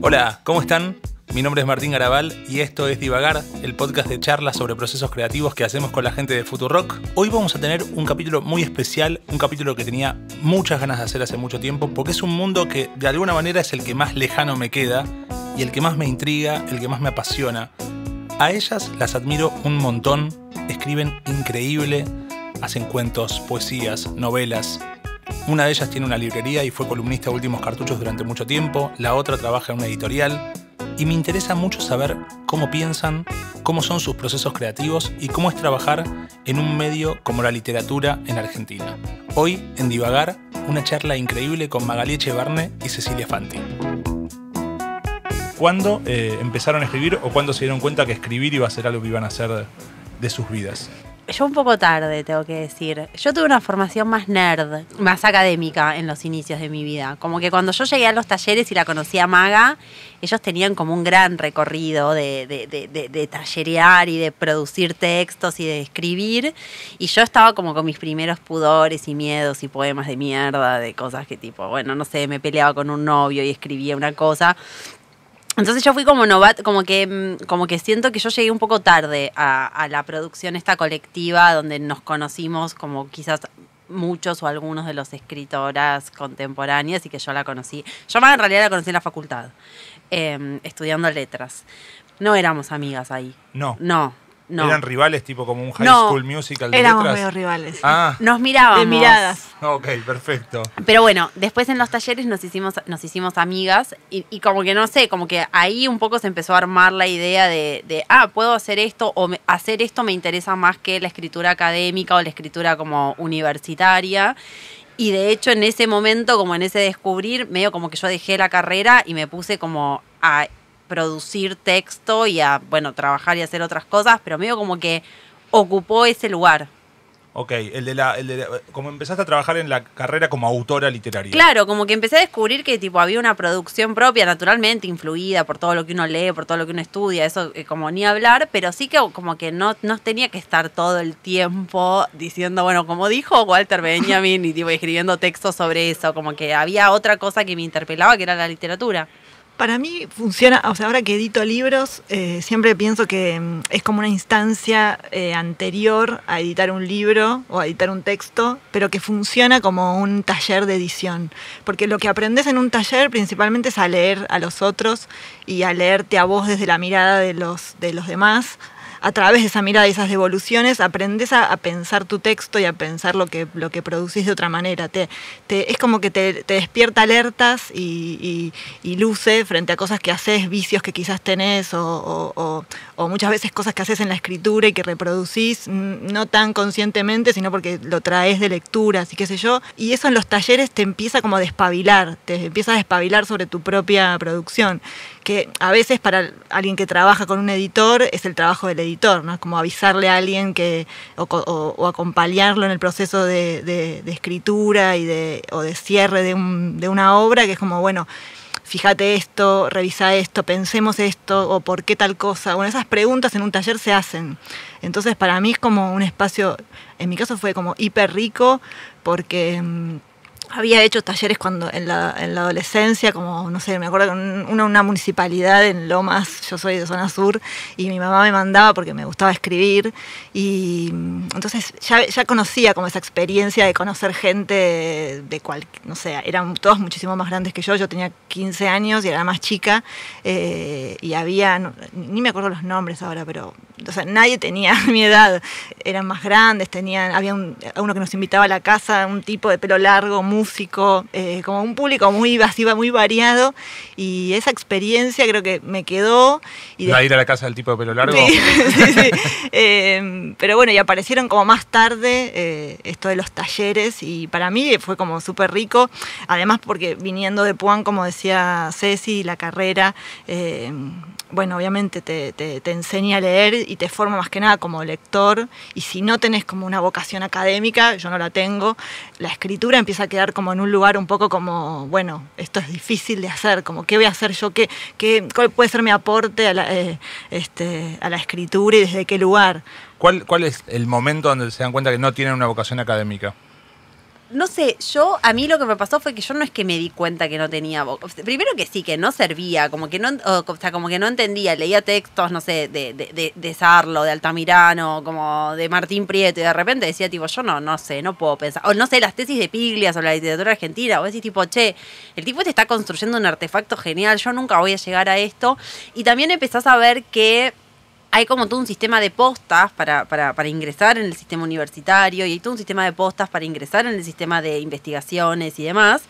Hola, ¿cómo están? Mi nombre es Martín Garabal y esto es Divagar, el podcast de charlas sobre procesos creativos que hacemos con la gente de Futurock. Hoy vamos a tener un capítulo muy especial, un capítulo que tenía muchas ganas de hacer hace mucho tiempo, porque es un mundo que de alguna manera es el que más lejano me queda y el que más me intriga, el que más me apasiona. A ellas las admiro un montón, escriben increíble, hacen cuentos, poesías, novelas, una de ellas tiene una librería y fue columnista de Últimos Cartuchos durante mucho tiempo, la otra trabaja en una editorial, y me interesa mucho saber cómo piensan, cómo son sus procesos creativos y cómo es trabajar en un medio como la literatura en Argentina. Hoy, en Divagar, una charla increíble con Magali Echevarne y Cecilia Fanti. ¿Cuándo eh, empezaron a escribir o cuándo se dieron cuenta que escribir iba a ser algo que iban a hacer de sus vidas? yo un poco tarde, tengo que decir. Yo tuve una formación más nerd, más académica en los inicios de mi vida. Como que cuando yo llegué a los talleres y la conocí a Maga, ellos tenían como un gran recorrido de, de, de, tallerear y de producir textos y de escribir. Y yo estaba como con mis primeros pudores y miedos y poemas de mierda, de cosas que tipo, bueno, no sé, me peleaba con un novio y escribía una cosa. Entonces yo fui como novato, como que, mm, como que siento que yo llegué un poco tarde a, la producción esta colectiva donde nos conocimos como quizás muchos o algunos de los escritoras contemporáneas y que yo la conocí. Yo más en realidad la conocí en la facultad, em, estudiando letras. No éramos amigas ahí. No. No. ¿Eran rivales tipo como un High School Musical de éramos medio rivales. Ah. Nos mirábamos. De miradas. Ah, ok, perfecto. Pero bueno, después en los talleres nos hicimos, nos hicimos amigas y, como que no sé, como que ahí un poco se empezó a armar la idea de, ah, puedo hacer esto o hacer esto me interesa más que la escritura académica o la escritura como universitaria. Y de hecho en ese momento, como en ese descubrir, medio como que yo dejé la carrera y me puse como a producir texto y a, bueno, trabajar y hacer otras cosas, pero medio como que ocupó ese lugar. Ok, el de, la, el de como empezaste a trabajar en la carrera como autora literaria. Claro, como que empecé a descubrir que tipo había una producción propia, naturalmente influida por todo lo que uno lee, por todo lo que uno estudia, eso eh, como ni hablar, pero sí que como que no, no tenía que estar todo el tiempo diciendo, bueno, como dijo Walter Benjamin y tipo escribiendo textos sobre eso, como que había otra cosa que me interpelaba que era la literatura. Para mí funciona, o sea, ahora que edito libros, eh, siempre pienso que mm, es como una instancia eh, anterior a editar un libro o a editar un texto, pero que funciona como un taller de edición. Porque lo que aprendes en un taller principalmente es a leer a los otros y a leerte a vos desde la mirada de los, de los demás, a través de esa mirada y esas devoluciones aprendes a, pensar tu texto y a pensar lo que, lo que producís de otra manera. Te, es como que te, despierta alertas y, luce frente a cosas que haces, vicios que quizás tenés o, muchas veces cosas que haces en la escritura y que reproducís, no tan conscientemente, sino porque lo traes de lecturas y qué sé yo. Y eso en los talleres te empieza como a despabilar, te empieza a despabilar sobre tu propia producción que a veces para alguien que trabaja con un editor es el trabajo del editor, ¿no? como avisarle a alguien que, o, acompañarlo en el proceso de, escritura y de, o de cierre de, de una obra, que es como, bueno, fíjate esto, revisa esto, pensemos esto, o por qué tal cosa. Bueno, esas preguntas en un taller se hacen. Entonces, para mí es como un espacio, en mi caso fue como hiper rico, porque mm, había hecho talleres cuando en la, adolescencia, como no sé, me acuerdo que una, municipalidad en Lomas, yo soy de zona sur, y mi mamá me mandaba porque me gustaba escribir. Y mm, entonces ya, ya conocía como esa experiencia de conocer gente de, cual, no sé, eran todos muchísimo más grandes que yo. Yo tenía 15 años y era más chica, eh, y había, ni me acuerdo los nombres ahora, pero o nadie tenía mi edad, eran más grandes, tenían, había uno que nos invitaba a la casa, un tipo de pelo largo, músico, eh, como un público muy vacío, muy variado, y esa experiencia creo que me quedó. a ir a la casa del tipo de pelo largo? Sí, sí, em, pero bueno, y aparecieron como más tarde eh, esto de los talleres, y para mí fue como súper rico, además porque viniendo de Puan, como decía Ceci, la carrera em, bueno, obviamente te, enseña a leer y te forma más que nada como lector. Y si no tenés como una vocación académica, yo no la tengo, la escritura empieza a quedar como en un lugar un poco como, bueno, esto es difícil de hacer, como qué voy a hacer yo, qué, qué cuál puede ser mi aporte a la, eh, este, a la escritura y desde qué lugar. ¿Cuál, ¿Cuál es el momento donde se dan cuenta que no tienen una vocación académica? no sé, yo, a mí lo que me pasó fue que yo no es que me di cuenta que no tenía Primero que sí, que no servía, como que no, o como que no entendía, leía textos, no sé, de, de, de, de Sarlo, de Altamirano, como de Martín Prieto, y de repente decía, tipo, yo no, no sé, no puedo pensar. O no sé, las tesis de Piglias o la literatura argentina, o decís, tipo, che, el tipo te este está construyendo un artefacto genial, yo nunca voy a llegar a esto. Y también empezás a ver que hay como todo un sistema de postas para, para, para, ingresar en el sistema universitario y hay todo un sistema de postas para ingresar en el sistema de investigaciones y demás,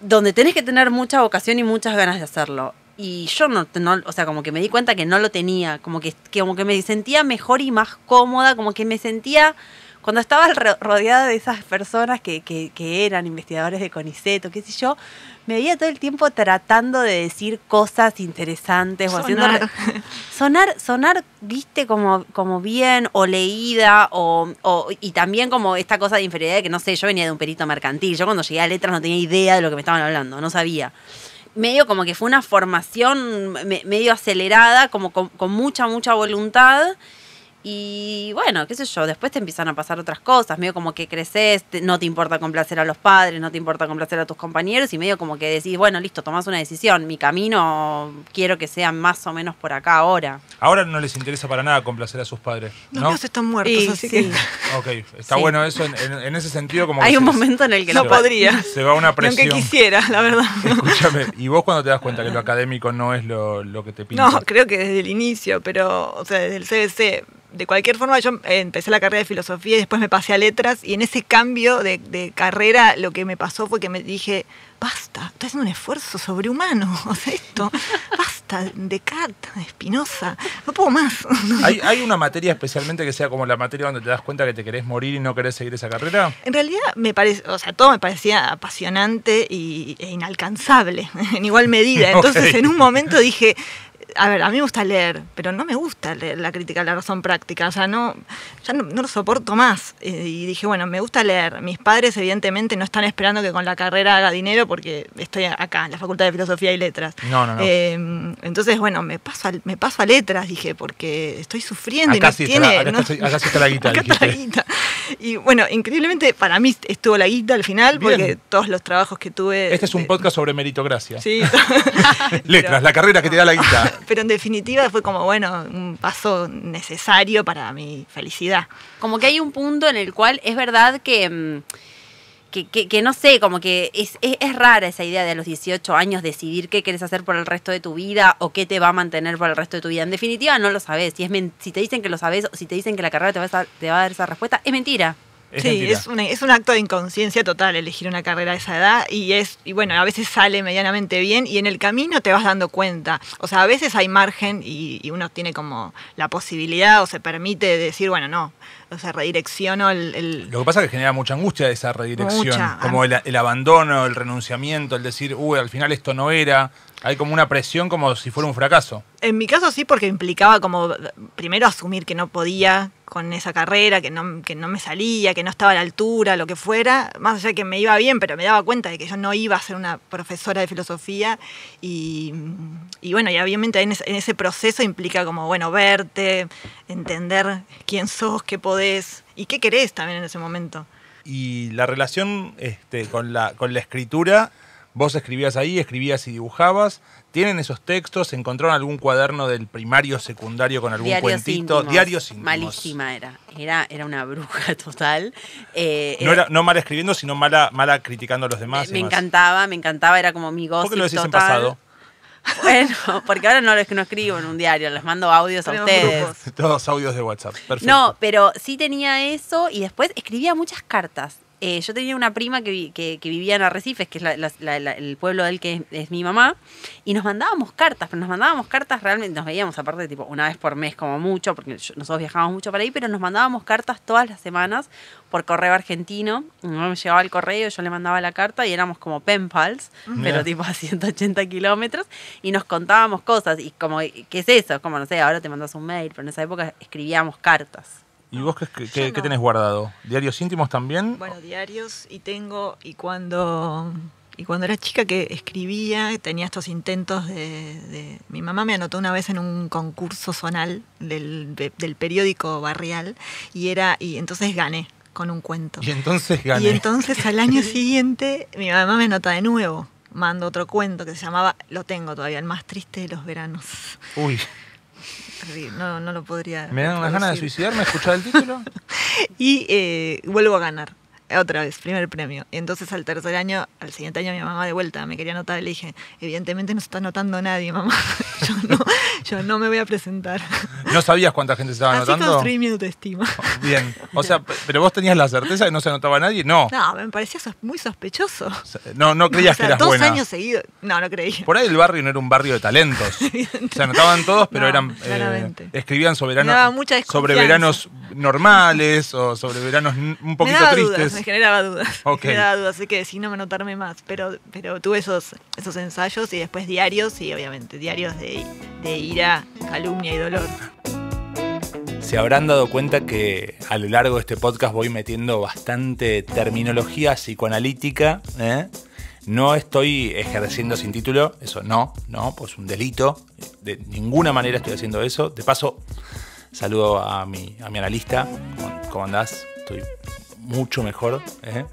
donde tenés que tener mucha vocación y muchas ganas de hacerlo. Y yo no, o sea, como que me di cuenta que no lo tenía, como que, como que me sentía mejor y más cómoda, como que me sentía cuando estaba rodeada de esas personas que, eran investigadores de Coniceto, qué sé yo, me veía todo el tiempo tratando de decir cosas interesantes sonar. o sonar sonar viste como como bien o leída o, y también como esta cosa de inferioridad que no sé yo venía de un perito mercantil yo cuando llegué a letras no tenía idea de lo que me estaban hablando no sabía medio como que fue una formación medio acelerada como con mucha mucha voluntad y bueno, qué sé yo, después te empiezan a pasar otras cosas, medio como que creces, no te importa complacer a los padres, no te importa complacer a tus compañeros y medio como que decís, bueno, listo, tomás una decisión, mi camino quiero que sea más o menos por acá ahora. Ahora no les interesa para nada complacer a sus padres. ¿no? ¿no? están muertos, así que... Ok, está bueno eso, en, ese sentido como... Hay un momento en el que no podría. Se va una presión. Aunque quisiera, la verdad. Escúchame, ¿y vos cuando te das cuenta que lo académico no es lo, lo que te pinta? No, creo que desde el inicio, pero, o sea, desde el CBC de cualquier forma, yo empecé la carrera de filosofía y después me pasé a letras y en ese cambio de, carrera lo que me pasó fue que me dije, basta, estoy haciendo un esfuerzo sobrehumano, o sea, esto, basta, Descartes, Espinosa, no puedo más. ¿Hay, una materia especialmente que sea como la materia donde te das cuenta que te querés morir y no querés seguir esa carrera? En realidad me parece, o sea, todo me parecía apasionante e inalcanzable en igual medida. Entonces en un momento dije, a ver, a mí me gusta leer, pero no me gusta leer la crítica de la razón práctica, o no, ya no, lo soporto más. Y dije, bueno, me gusta leer. Mis padres evidentemente no están esperando que con la carrera haga dinero porque estoy acá, en la Facultad de Filosofía y Letras. No, no, no. Em, entonces, bueno, me paso, a, me paso a letras, dije, porque estoy sufriendo y no tiene... acá, no, acá sí está la guita. Y bueno, increíblemente para mí estuvo la guita al final porque todos los trabajos que tuve... Este es un podcast sobre meritocracia. Sí. letras, la carrera que te da la guita. pero en definitiva fue como, bueno, un paso necesario para mi felicidad. Como que hay un punto en el cual es verdad que... Mm, que, no sé, como que es, es, rara esa idea de a los 18 años decidir qué quieres hacer por el resto de tu vida o qué te va a mantener por el resto de tu vida. En definitiva, no lo sabes. Si, es si te dicen que lo sabes o si te dicen que la carrera te va te va a dar esa respuesta, es mentira sí, es, un, acto de inconsciencia total elegir una carrera a esa edad y es y bueno, a veces sale medianamente bien y en el camino te vas dando cuenta. O sea, a veces hay margen y, uno tiene como la posibilidad o se permite decir, bueno, no, o sea, redirecciono el, Lo que pasa es que genera mucha angustia esa redirección, como el, abandono, el renunciamiento, el decir, uy, al final esto no era, hay como una presión como si fuera un fracaso. En mi caso sí, porque implicaba como primero asumir que no podía, con esa carrera, que no, me salía, que no estaba a la altura, lo que fuera, más allá que me iba bien, pero me daba cuenta de que yo no iba a ser una profesora de filosofía y, bueno, y obviamente en, ese proceso implica como, bueno, verte, entender quién sos, qué podés y qué querés también en ese momento. Y la relación este, con, la, con la escritura Vos escribías ahí, escribías y dibujabas. ¿Tienen esos textos? ¿Encontraron algún cuaderno del primario, secundario con algún cuentito? Diario Diarios Malísima era. Era, era una bruja total. Eh, no, eh, era, mala escribiendo, sino mala, mala criticando a los demás. me encantaba, me encantaba. Era como mi gozo. ¿Por qué lo decís en pasado? Bueno, porque ahora no, no escribo en un diario, les mando audios a ustedes. Todos audios de WhatsApp, perfecto. No, pero sí tenía eso y después escribía muchas cartas. Eh, yo tenía una prima que, vivía en Arrecifes, que es el pueblo del que es, mi mamá, y nos mandábamos cartas, pero nos mandábamos cartas realmente, nos veíamos aparte tipo una vez por mes como mucho, porque nosotros viajábamos mucho para ahí, pero nos mandábamos cartas todas las semanas por correo argentino. Mi mamá me llegaba el correo, yo le mandaba la carta y éramos como penpals, pero tipo a 180 kilómetros, y nos contábamos cosas, y como, ¿qué es eso? Como, no sé, ahora te mandas un mail, pero en esa época escribíamos cartas. ¿Y vos qué, tenés guardado? ¿Diarios íntimos también? Bueno, diarios y tengo, y cuando, y cuando era chica que escribía, tenía estos intentos de, Mi mamá me anotó una vez en un concurso zonal del, periódico barrial y, era, y entonces gané con un cuento. Y entonces gané. Y entonces al año siguiente mi mamá me anota de nuevo mando otro cuento que se llamaba, lo tengo todavía, el más triste de los veranos. Uy no, no lo podría. Me dan ganas de suicidarme, escuchar el título. y eh, vuelvo a ganar, otra vez, primer premio. y Entonces al tercer año, al siguiente año mi mamá de vuelta me quería anotar, le dije, evidentemente no se está anotando nadie, mamá. Yo no, yo no me voy a presentar. ¿No sabías cuánta gente se estaba Así anotando? construí mi autoestima. Oh, bien. O sea, pero vos tenías la certeza de que no se anotaba nadie. No. No, me parecía muy sospechoso. No, no creías que eras dos años seguidos. No, no creía. Por ahí el barrio no era un barrio de talentos. se anotaban todos, pero eran. Eh, escribían sobre veranos, sobre veranos normales o sobre veranos un poquito tristes. me generaba dudas. Me generaba dudas. Así que decidí no anotarme más. Pero, pero tuve esos, esos ensayos y después diarios y obviamente diarios de, de ir ya, calumnia y dolor. Se habrán dado cuenta que a lo largo de este podcast voy metiendo bastante terminología psicoanalítica. ¿eh? No estoy ejerciendo sin título, eso no, no, pues un delito. De ninguna manera estoy haciendo eso. De paso, saludo a mi, a mi analista. ¿Cómo andás? Estoy mucho mejor. ¿eh?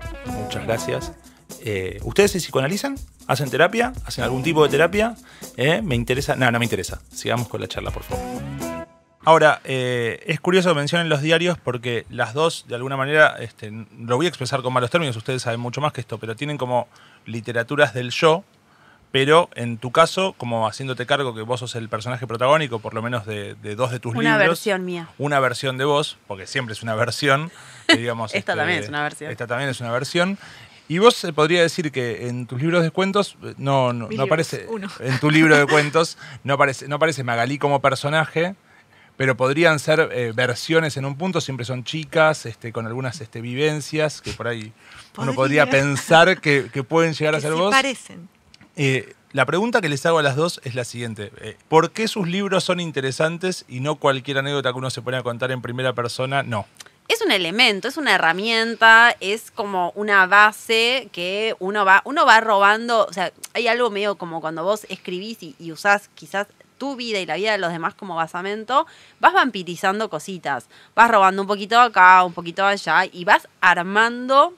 Muchas gracias. Eh, ¿Ustedes se psicoanalizan? ¿Hacen terapia? ¿Hacen algún tipo de terapia? ¿Eh? ¿Me interesa? No, no me interesa. Sigamos con la charla, por favor. Ahora, eh, es curioso que mencionen los diarios porque las dos, de alguna manera, este, lo voy a expresar con malos términos, ustedes saben mucho más que esto, pero tienen como literaturas del yo, pero en tu caso, como haciéndote cargo que vos sos el personaje protagónico, por lo menos de, dos de tus libros. Una versión mía. Una versión de vos, porque siempre es una versión. Digamos, esta este, también es una versión. Esta también es una versión. Y vos eh, podría decir que en tus libros de cuentos eh, no, no, aparece. En tu libro de cuentos no aparece, Magalí como personaje, pero podrían ser eh, versiones en un punto, siempre son chicas, este, con algunas este, vivencias que por ahí uno podría pensar que, pueden llegar a ser sí vos. parecen. la pregunta que les hago a las dos es la siguiente. ¿Por qué sus libros son interesantes y no cualquier anécdota que uno se pone a contar en primera persona? No es un elemento, es una herramienta, es como una base que uno va, uno va robando, o sea, hay algo medio como cuando vos escribís y, usás quizás tu vida y la vida de los demás como basamento, vas vampirizando cositas, vas robando un poquito acá, un poquito allá y vas armando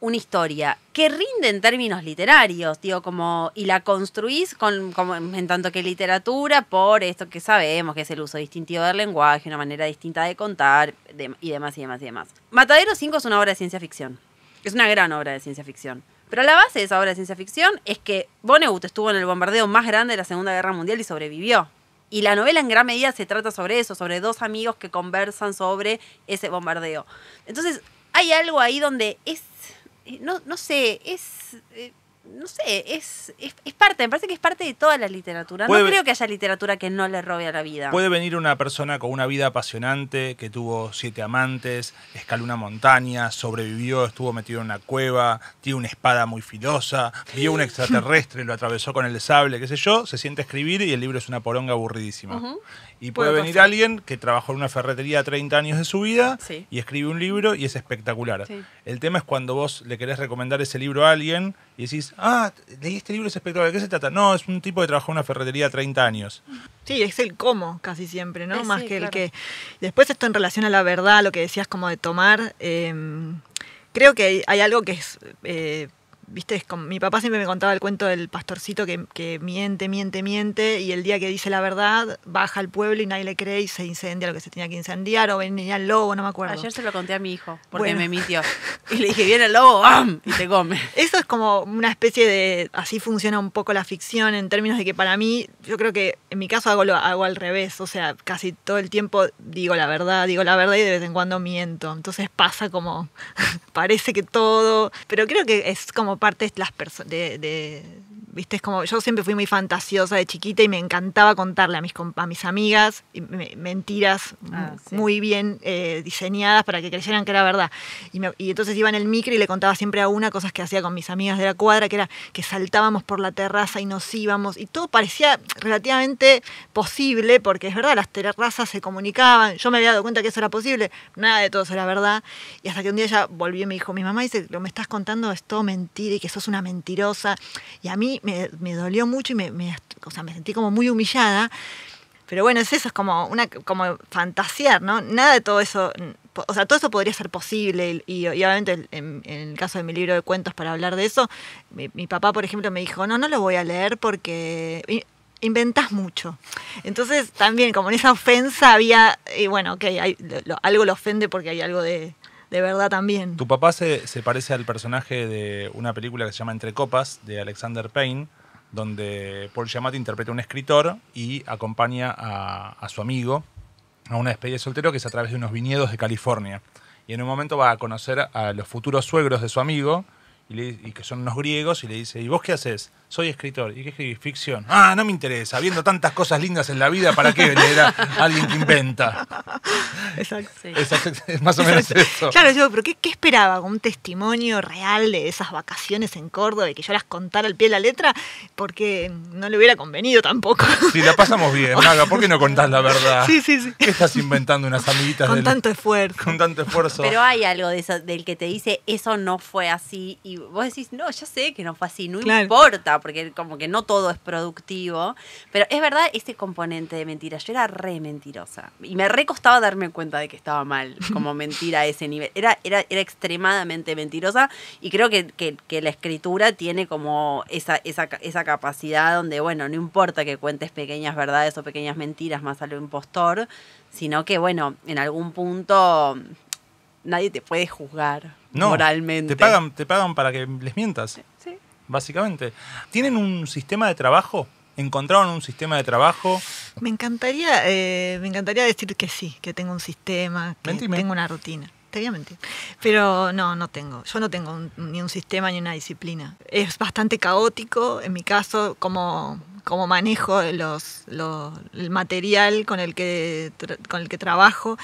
una historia que rinde en términos literarios, digo, como, y la construís como, en tanto que literatura, por esto que sabemos, que es el uso distintivo del lenguaje, una manera distinta de contar, y demás, y demás, y demás. Matadero 5 es una obra de ciencia ficción. Es una gran obra de ciencia ficción. Pero la base de esa obra de ciencia ficción es que Vonnegut estuvo en el bombardeo más grande de la Segunda Guerra Mundial y sobrevivió. Y la novela en gran medida se trata sobre eso, sobre dos amigos que conversan sobre ese bombardeo. Entonces, hay algo ahí donde es eh, no, no sé, es... Eh, no sé, es, es, parte, me parece que es parte de toda la literatura. no creo que haya literatura que no le robe a la vida. Puede venir una persona con una vida apasionante, que tuvo siete amantes, escaló una montaña, sobrevivió, estuvo metido en una cueva, tiene una espada muy filosa, vio un extraterrestre, lo atravesó con el sable, qué sé yo, se siente a escribir y el libro es una poronga aburridísima. Y puede, venir alguien que trabajó en una ferretería 30 años de su vida y escribe un libro y es espectacular. El tema es cuando vos le querés recomendar ese libro a alguien y decís, ah, leí este libro, es espectacular, ¿de qué se trata? No, es un tipo que trabajó en una ferretería 30 años. Sí, es el cómo casi siempre, ¿no? Eh, Más que el que... Después esto en relación a la verdad, lo que decías como de tomar, em, creo que hay, algo que es eh, viste, mi papá siempre me contaba el cuento del pastorcito que, miente, miente, miente, y el día que dice la verdad, baja al pueblo y nadie le cree y se incendia lo que se tenía que incendiar, o venía el lobo, no me acuerdo. Ayer se lo conté a mi hijo, porque me mintió. Y le dije, viene el lobo, ¡bam! y te come. Eso es como una especie de, así funciona un poco la ficción en términos de que para mí, yo creo que en mi caso hago, lo, hago al revés, o sea, casi todo el tiempo digo la verdad, digo la verdad y de vez en cuando miento. Entonces pasa como, parece que todo, pero creo que es como parte de las personas, de... ¿viste? Es como, yo siempre fui muy fantasiosa de chiquita y me encantaba contarle a mis, a mis amigas mentiras ah, muy bien eh, diseñadas para que creyeran que era verdad. Y, entonces iba en el micro y le contaba siempre a una cosas que hacía con mis amigas de la cuadra, que era que saltábamos por la terraza y nos íbamos. Y todo parecía relativamente posible, porque es verdad, las terrazas se comunicaban. Yo me había dado cuenta que eso era posible, nada de todo eso era verdad. Y hasta que un día ya volvió y me dijo, mi mamá dice, lo me estás contando es todo mentira y que sos una mentirosa. Y a mí me, dolió mucho y me, sentí como muy humillada. Pero bueno, es eso, es como, una, como fantasear, ¿no? Nada de todo eso, o sea, todo eso podría ser posible y, obviamente en, el caso de mi libro de cuentos para hablar de eso, mi, papá, por ejemplo, me dijo, no, no lo voy a leer porque inventás mucho. Entonces también como en esa ofensa había, y bueno, ok, algo lo ofende porque hay algo de, de verdad también. Tu papá se, parece al personaje de una película que se llama Entre Copas, de Alexander Payne, donde Paul Giamatti interpreta a un escritor y acompaña a, su amigo a una despedida de soltero que es a través de unos viñedos de California. Y en un momento va a conocer a los futuros suegros de su amigo, y, que son unos griegos, y le dice, ¿y vos qué haces? soy escritor. ¿Y qué escribís? Ficción. Ah, no me interesa. Viendo tantas cosas lindas en la vida, ¿para qué leer a alguien que inventa? Exacto. Más o menos eso. Claro, yo, pero ¿qué, qué esperaba? ¿Un testimonio real de esas vacaciones en Córdoba y que yo las contara al pie de la letra? Porque no le hubiera convenido tampoco. Si la pasamos bien, Maga, ¿por qué no contás la verdad? Sí, sí, sí. ¿Qué estás inventando unas amiguitas? Con tanto esfuerzo. Con tanto esfuerzo. Pero hay algo del que te dice, eso no fue así. Y vos decís, no, ya sé que no fue así, no importa porque como que no todo es productivo. Pero es verdad este componente de mentira. Yo era re mentirosa. Y me recostaba darme cuenta de que estaba mal, como mentira a ese nivel. Era, era, era extremadamente mentirosa. Y creo que, la escritura tiene como esa, esa, capacidad donde, bueno, no importa que cuentes pequeñas verdades o pequeñas mentiras más a lo impostor, sino que, bueno, en algún punto nadie te puede juzgar moralmente. Te pagan, te pagan para que les mientas. Sí básicamente. ¿Tienen un sistema de trabajo? ¿Encontraron un sistema de trabajo? Me encantaría, eh, me encantaría decir que sí, que tengo un sistema, que tengo una rutina. Te voy a mentir. Pero no, no tengo. Yo no tengo ni un sistema ni una disciplina. Es bastante caótico, en mi caso, como, manejo los, el material con el, que, con el que trabajo.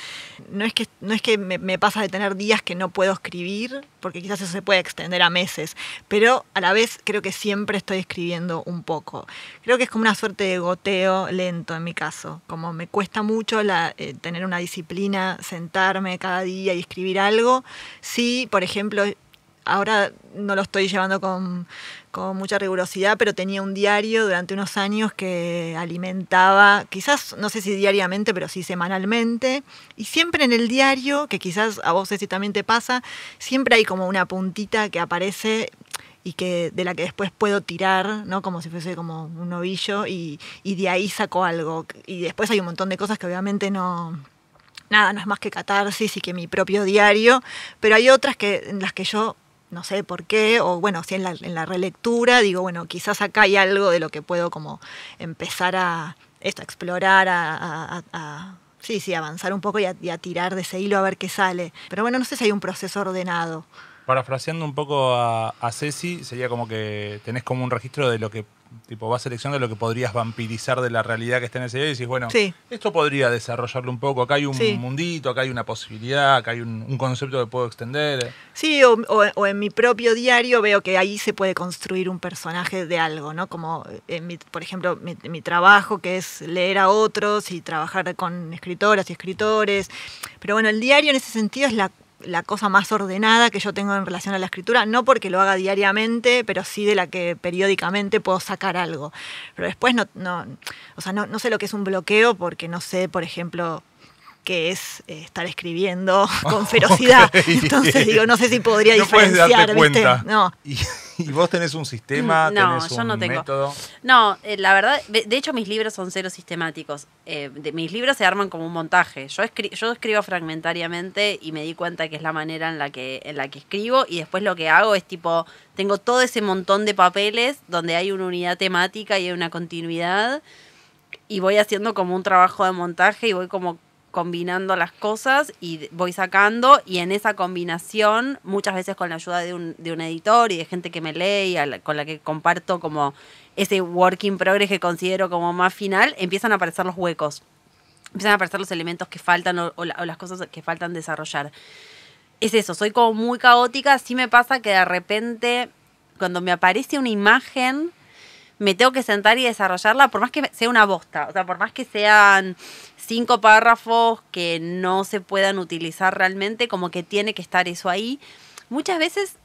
No es que, no es que me pasa de tener días que no puedo escribir porque quizás eso se puede extender a meses, pero a la vez creo que siempre estoy escribiendo un poco. Creo que es como una suerte de goteo lento en mi caso, como me cuesta mucho eh, tener una disciplina, sentarme cada día y escribir algo, si, por ejemplo, ahora no lo estoy llevando con con mucha rigurosidad, pero tenía un diario durante unos años que alimentaba, quizás, no sé si diariamente, pero sí semanalmente. Y siempre en el diario, que quizás a vos sí también te pasa, siempre hay como una puntita que aparece y que de la que después puedo tirar, ¿no? Como si fuese como un ovillo, y, y, de ahí saco algo. Y después hay un montón de cosas que obviamente no... Nada, no es más que catarsis y que mi propio diario, pero hay otras que, en las que yo no sé por qué, o bueno, si en la, relectura digo, bueno, quizás acá hay algo de lo que puedo como empezar a, esto, explorar, a, sí, sí, avanzar un poco y a, tirar de ese hilo a ver qué sale. Pero bueno, no sé si hay un proceso ordenado. Parafraseando un poco a, a Ceci, sería como que tenés como un registro de lo que tipo vas seleccionando lo que podrías vampirizar de la realidad que está en ese día y dices, bueno, esto podría desarrollarlo un poco, acá hay un mundito, acá hay una posibilidad, acá hay un, concepto que puedo extender. Sí, o, en mi propio diario veo que ahí se puede construir un personaje de algo, ¿no? Como, eh, por ejemplo, mi trabajo que es leer a otros y trabajar con escritoras y escritores. Pero bueno, el diario en ese sentido es la la cosa más ordenada que yo tengo en relación a la escritura, no porque lo haga diariamente, pero sí de la que periódicamente puedo sacar algo. Pero después no, sea, no, no sé lo que es un bloqueo porque no sé, por ejemplo, que es eh, estar escribiendo con ferocidad. Entonces digo, no sé si podría darte ¿Y, vos tenés un sistema? Mm, no, tenés yo un no tengo. Método? No, eh, la verdad, de hecho mis libros son cero sistemáticos. Eh, de, mis libros se arman como un montaje. Yo, yo escribo fragmentariamente y me di cuenta que es la manera en la que, en la que escribo y después lo que hago es tipo, tengo todo ese montón de papeles donde hay una unidad temática y hay una continuidad y voy haciendo como un trabajo de montaje y voy como combinando las cosas y voy sacando y en esa combinación, muchas veces con la ayuda de un, editor y de gente que me lee y con la que comparto como ese working progress que considero como más final, empiezan a aparecer los huecos, empiezan a aparecer los elementos que faltan o, las cosas que faltan desarrollar. Es eso, soy como muy caótica, sí me pasa que de repente cuando me aparece una imagen, me tengo que sentar y desarrollarla, por más que sea una bosta, o sea, por más que sean cinco párrafos que no se puedan utilizar realmente, como que tiene que estar eso ahí. Muchas veces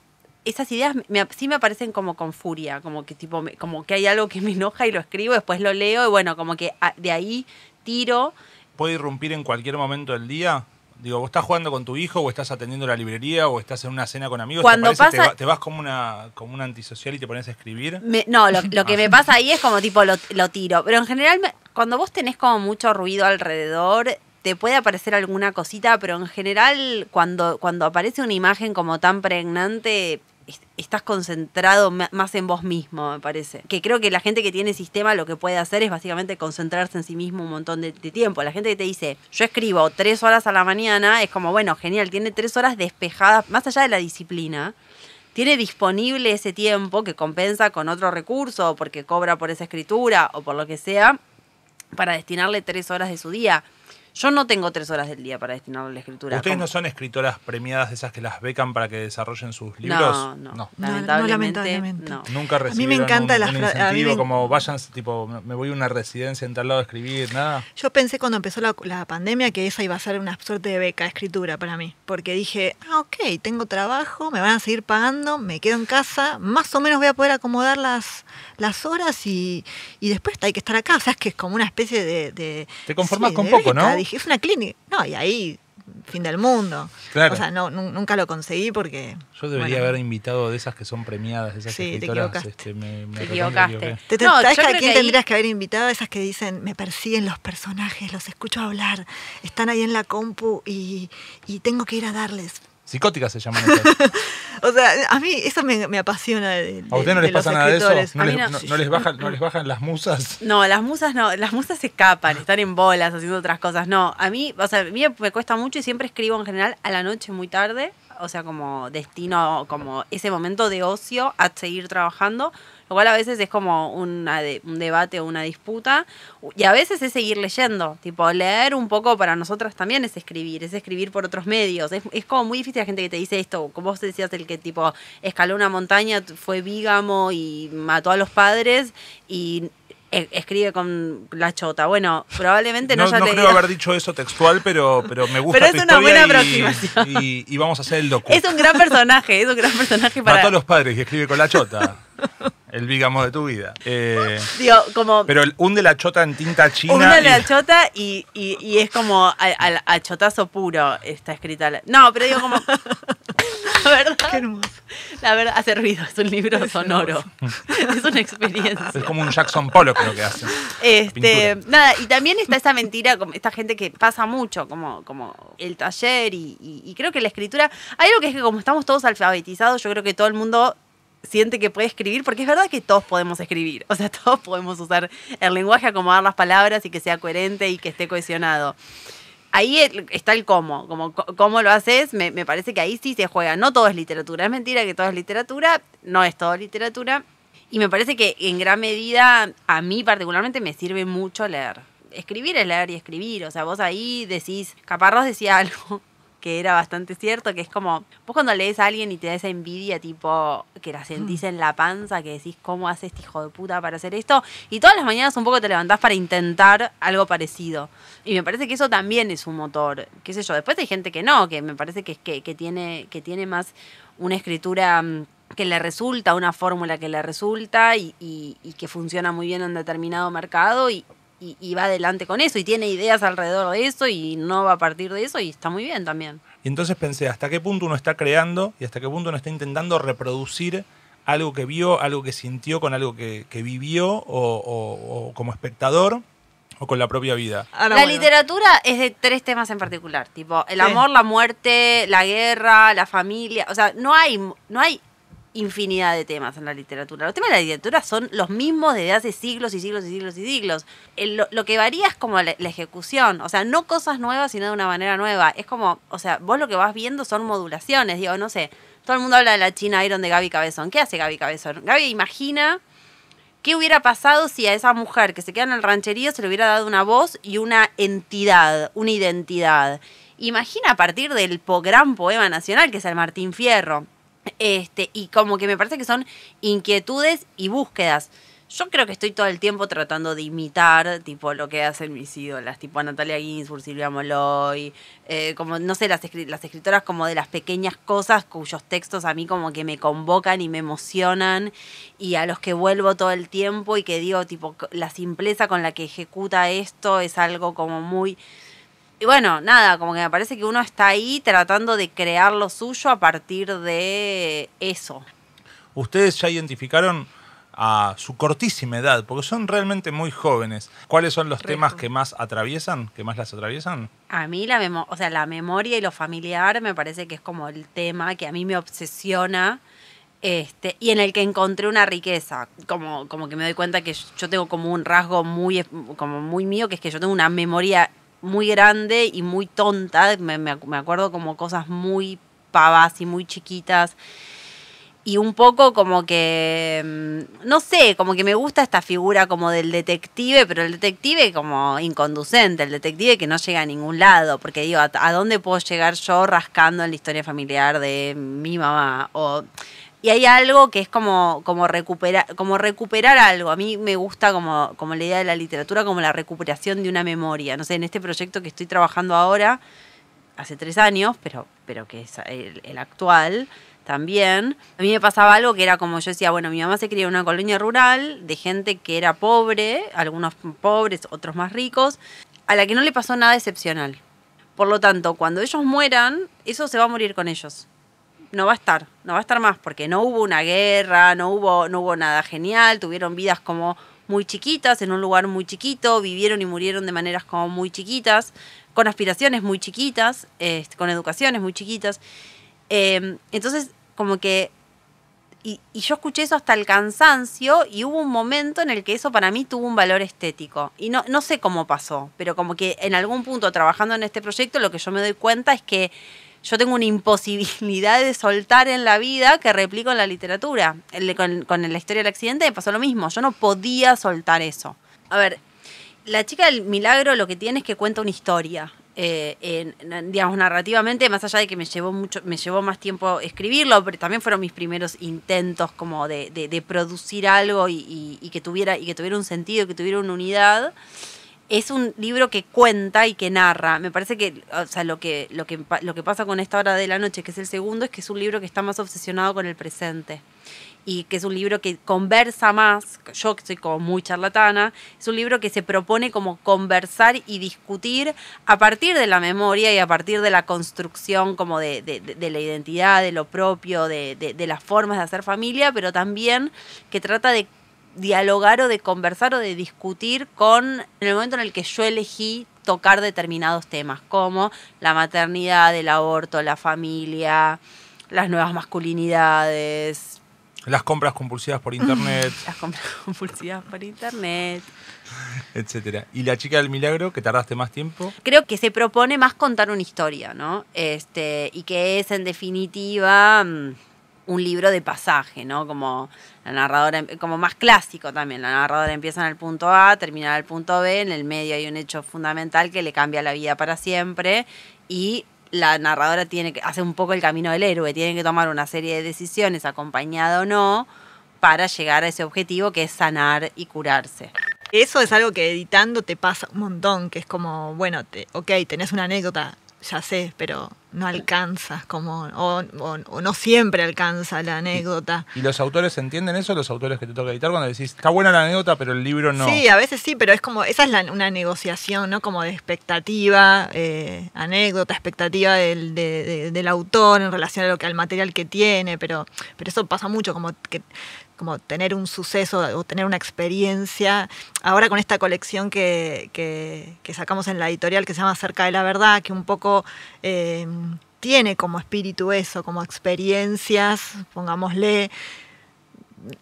esas ideas me, sí me aparecen como con furia, como que tipo, como que hay algo que me enoja y lo escribo, después lo leo y bueno, como que de ahí tiro. ¿Puede irrumpir en cualquier momento del día? Digo, vos estás jugando con tu hijo o estás atendiendo la librería o estás en una cena con amigos, Cuando te, pasa... te, vas como una como un antisocial y te pones a escribir. no, lo, que ah. me pasa ahí es como tipo lo, tiro. Pero en general, cuando vos tenés como mucho ruido alrededor, te puede aparecer alguna cosita, pero en general cuando, cuando aparece una imagen como tan pregnante, estás concentrado más en vos mismo, me parece. Que creo que la gente que tiene sistema lo que puede hacer es básicamente concentrarse en sí mismo un montón de, tiempo. La gente que te dice, yo escribo tres horas a la mañana, es como, bueno, genial, tiene tres horas despejadas, más allá de la disciplina tiene disponible ese tiempo que compensa con otro recurso, porque cobra por esa escritura o por lo que sea, para destinarle tres horas de su día. Yo no tengo tres horas del día para destinar a la escritura. ¿Ustedes no son escritoras premiadas esas que las becan para que desarrollen sus libros? No, no. no. Lamentablemente, Nunca a mí me encanta las como vayan, tipo, me voy a una residencia en tal lado a escribir, nada. Yo pensé cuando empezó la, pandemia que esa iba a ser una suerte de beca de escritura para mí. Porque dije, ah, ok, tengo trabajo, me van a seguir pagando, me quedo en casa, más o menos voy a poder acomodar las, las horas y, después hay que estar acá. O sea, es que es como una especie de. Te conformas con poco, ¿no? es una clínica. No, y ahí, fin del mundo. O sea, no, nunca lo conseguí porque. Yo debería haber invitado de esas que son premiadas, esas sí, Te equivocaste. Este, me, te equivocaste. a quién tendrías que haber invitado? Esas que dicen, me persiguen los personajes, los escucho hablar, están ahí en la compu y, y tengo que ir a darles Psicóticas se llaman o sea, a mí eso me, apasiona. ¿A ustedes no les pasa nada de eso? ¿No, les, les, bajan, ¿No les bajan las musas? No, las musas no. Las musas se escapan, están en bolas haciendo otras cosas. No, a mí, o sea, a mí me cuesta mucho y siempre escribo en general a la noche muy tarde. O sea, como destino, como ese momento de ocio a seguir trabajando lo cual a veces es como un debate o una disputa. Y a veces es seguir leyendo. Tipo, leer un poco para nosotras también es escribir, es escribir por otros medios. Es, como muy difícil la gente que te dice esto. Como vos decías, el que tipo escaló una montaña, fue vígamo y mató a los padres y e, escribe con la chota. Bueno, probablemente no, no No creo haber dicho eso textual, pero, pero me gusta. Pero es una buena y, aproximación. Y, vamos a hacer el docu. Es un gran personaje, es un gran personaje para. Mató a los padres y escribe con la chota el bigamo de tu vida. Eh, digo, como. Pero un de la chota en tinta china. Un de la chota y, es como al chotazo puro está escrita. No, pero digo como. la verdad. Qué hermoso. La verdad, hace ruido, es un libro sonoro. es una experiencia. Es como un Jackson Pollock lo que hace. Este, nada, y también está esta mentira, esta gente que pasa mucho, como, como el taller y, y creo que la escritura. Hay algo que es que como estamos todos alfabetizados, yo creo que todo el mundo siente que puede escribir, porque es verdad que todos podemos escribir, o sea, todos podemos usar el lenguaje, acomodar las palabras y que sea coherente y que esté cohesionado. Ahí está el cómo, como cómo lo haces, me, parece que ahí sí se juega, no todo es literatura, es mentira que todo es literatura, no es todo literatura, y me parece que en gran medida a mí particularmente me sirve mucho leer escribir es leer y escribir. O sea, vos ahí decís, Caparrós decía algo que era bastante cierto, que es como, vos cuando lees a alguien y te da esa envidia tipo que la sentís mm. en la panza, que decís, ¿cómo haces este hijo de puta para hacer esto? Y todas las mañanas un poco te levantás para intentar algo parecido. Y me parece que eso también es un motor, qué sé yo. Después hay gente que no, que me parece que, que, que tiene, que tiene más una escritura mm, que le resulta, una fórmula que le resulta y, y, que funciona muy bien en determinado mercado y, y, va adelante con eso y tiene ideas alrededor de eso y no va a partir de eso y está muy bien también. Y entonces pensé, ¿hasta qué punto uno está creando y hasta qué punto uno está intentando reproducir algo que vio, algo que sintió con algo que, vivió o, como espectador? o con la propia vida. Ah, la literatura es de tres temas en particular, tipo el amor, la muerte, la guerra, la familia, o sea, no hay no hay infinidad de temas en la literatura. Los temas de la literatura son los mismos desde hace siglos y siglos y siglos y siglos. lo, que varía es como la, ejecución, o sea, no cosas nuevas, sino de una manera nueva. Es como, o sea, vos lo que vas viendo son modulaciones, digo, no sé, todo el mundo habla de la China Iron de Gaby Cabezón. ¿Qué hace Gaby Cabezón? Gaby imagina qué hubiera pasado si a esa mujer que se queda en el rancherío se le hubiera dado una voz y una entidad, una identidad. Imagina a partir del gran poema nacional que es el Martín Fierro este, y como que me parece que son inquietudes y búsquedas. Yo creo que estoy todo el tiempo tratando de imitar, tipo, lo que hacen mis ídolas, tipo Natalia Ginsburg, Silvia Molloy, eh, como, no sé, las, las escritoras como de las pequeñas cosas cuyos textos a mí como que me convocan y me emocionan y a los que vuelvo todo el tiempo y que digo, tipo, la simpleza con la que ejecuta esto es algo como muy y bueno, nada, como que me parece que uno está ahí tratando de crear lo suyo a partir de eso. Ustedes ya identificaron a su cortísima edad, porque son realmente muy jóvenes. ¿Cuáles son los temas que más atraviesan, que más las atraviesan? A mí la, o sea, la memoria y lo familiar me parece que es como el tema que a mí me obsesiona. Este, y en el que encontré una riqueza, como, como que me doy cuenta que yo tengo como un rasgo muy, como muy mío, que es que yo tengo una memoria muy grande y muy tonta, me, acuerdo como cosas muy pavas y muy chiquitas y un poco como que, mm, no sé, como que me gusta esta figura como del detective, pero el detective como inconducente, el detective que no llega a ningún lado, porque digo, ¿a, dónde puedo llegar yo rascando en la historia familiar de mi mamá? O y hay algo que es como, como, recuperar, como recuperar algo. A mí me gusta como, como la idea de la literatura, como la recuperación de una memoria. No sé, en este proyecto que estoy trabajando ahora, hace tres años, pero, pero que es el, el actual también, a mí me pasaba algo que era como yo decía, bueno, mi mamá se crió en una colonia rural de gente que era pobre, algunos pobres, otros más ricos, a la que no le pasó nada excepcional. Por lo tanto, cuando ellos mueran, eso se va a morir con ellos no va a estar, no va a estar más, porque no hubo una guerra, no hubo, no hubo nada genial, tuvieron vidas como muy chiquitas, en un lugar muy chiquito, vivieron y murieron de maneras como muy chiquitas, con aspiraciones muy chiquitas, este, con educaciones muy chiquitas. Em, entonces, como que y, yo escuché eso hasta el cansancio y hubo un momento en el que eso para mí tuvo un valor estético. Y no, no sé cómo pasó, pero como que en algún punto trabajando en este proyecto lo que yo me doy cuenta es que yo tengo una imposibilidad de soltar en la vida que replico en la literatura. con, la historia del accidente me pasó lo mismo, yo no podía soltar eso. A ver, la chica del milagro lo que tiene es que cuenta una historia. Eh, digamos narrativamente más allá de que me llevó mucho me llevó más tiempo escribirlo pero también fueron mis primeros intentos como de, producir algo y, y, que tuviera y que tuviera un sentido que tuviera una unidad es un libro que cuenta y que narra. Me parece que, o sea, lo que, lo que, lo que pasa con esta hora de la noche, que es el segundo, es que es un libro que está más obsesionado con el presente y que es un libro que conversa más, yo que soy como muy charlatana, es un libro que se propone como conversar y discutir a partir de la memoria y a partir de la construcción como de, de, de la identidad, de lo propio, de, de, las formas de hacer familia, pero también que trata de dialogar o de conversar o de discutir con en el momento en el que yo elegí tocar determinados temas, como la maternidad, el aborto, la familia, las nuevas masculinidades. Las compras compulsivas por internet. las compras compulsivas por internet. Etcétera. ¿Y la chica del milagro, que tardaste más tiempo? Creo que se propone más contar una historia, ¿no? Este, y que es en definitiva mm, un libro de pasaje, ¿no? Como la narradora, em, como más clásico también, la narradora empieza en el punto A, termina en el punto B, en el medio hay un hecho fundamental que le cambia la vida para siempre y la narradora tiene que hace un poco el camino del héroe, tiene que tomar una serie de decisiones acompañada o no para llegar a ese objetivo que es sanar y curarse. Eso es algo que editando te pasa un montón, que es como, bueno, te, ok, tenés una anécdota, ya sé, pero no alcanzas, como, o, no siempre alcanza la anécdota. ¿Y, los autores entienden eso, los autores que te toca editar, cuando decís, está buena la anécdota, pero el libro no? Sí, a veces sí, pero es como, esa es una negociación, ¿no? Como de expectativa, eh, anécdota, expectativa del, autor en relación a lo que, al material que tiene, pero, pero eso pasa mucho, como que como tener un suceso o tener una experiencia. Ahora con esta colección que, sacamos en la editorial que se llama Cerca de la Verdad, que un poco em, tiene como espíritu eso, como experiencias, pongámosle,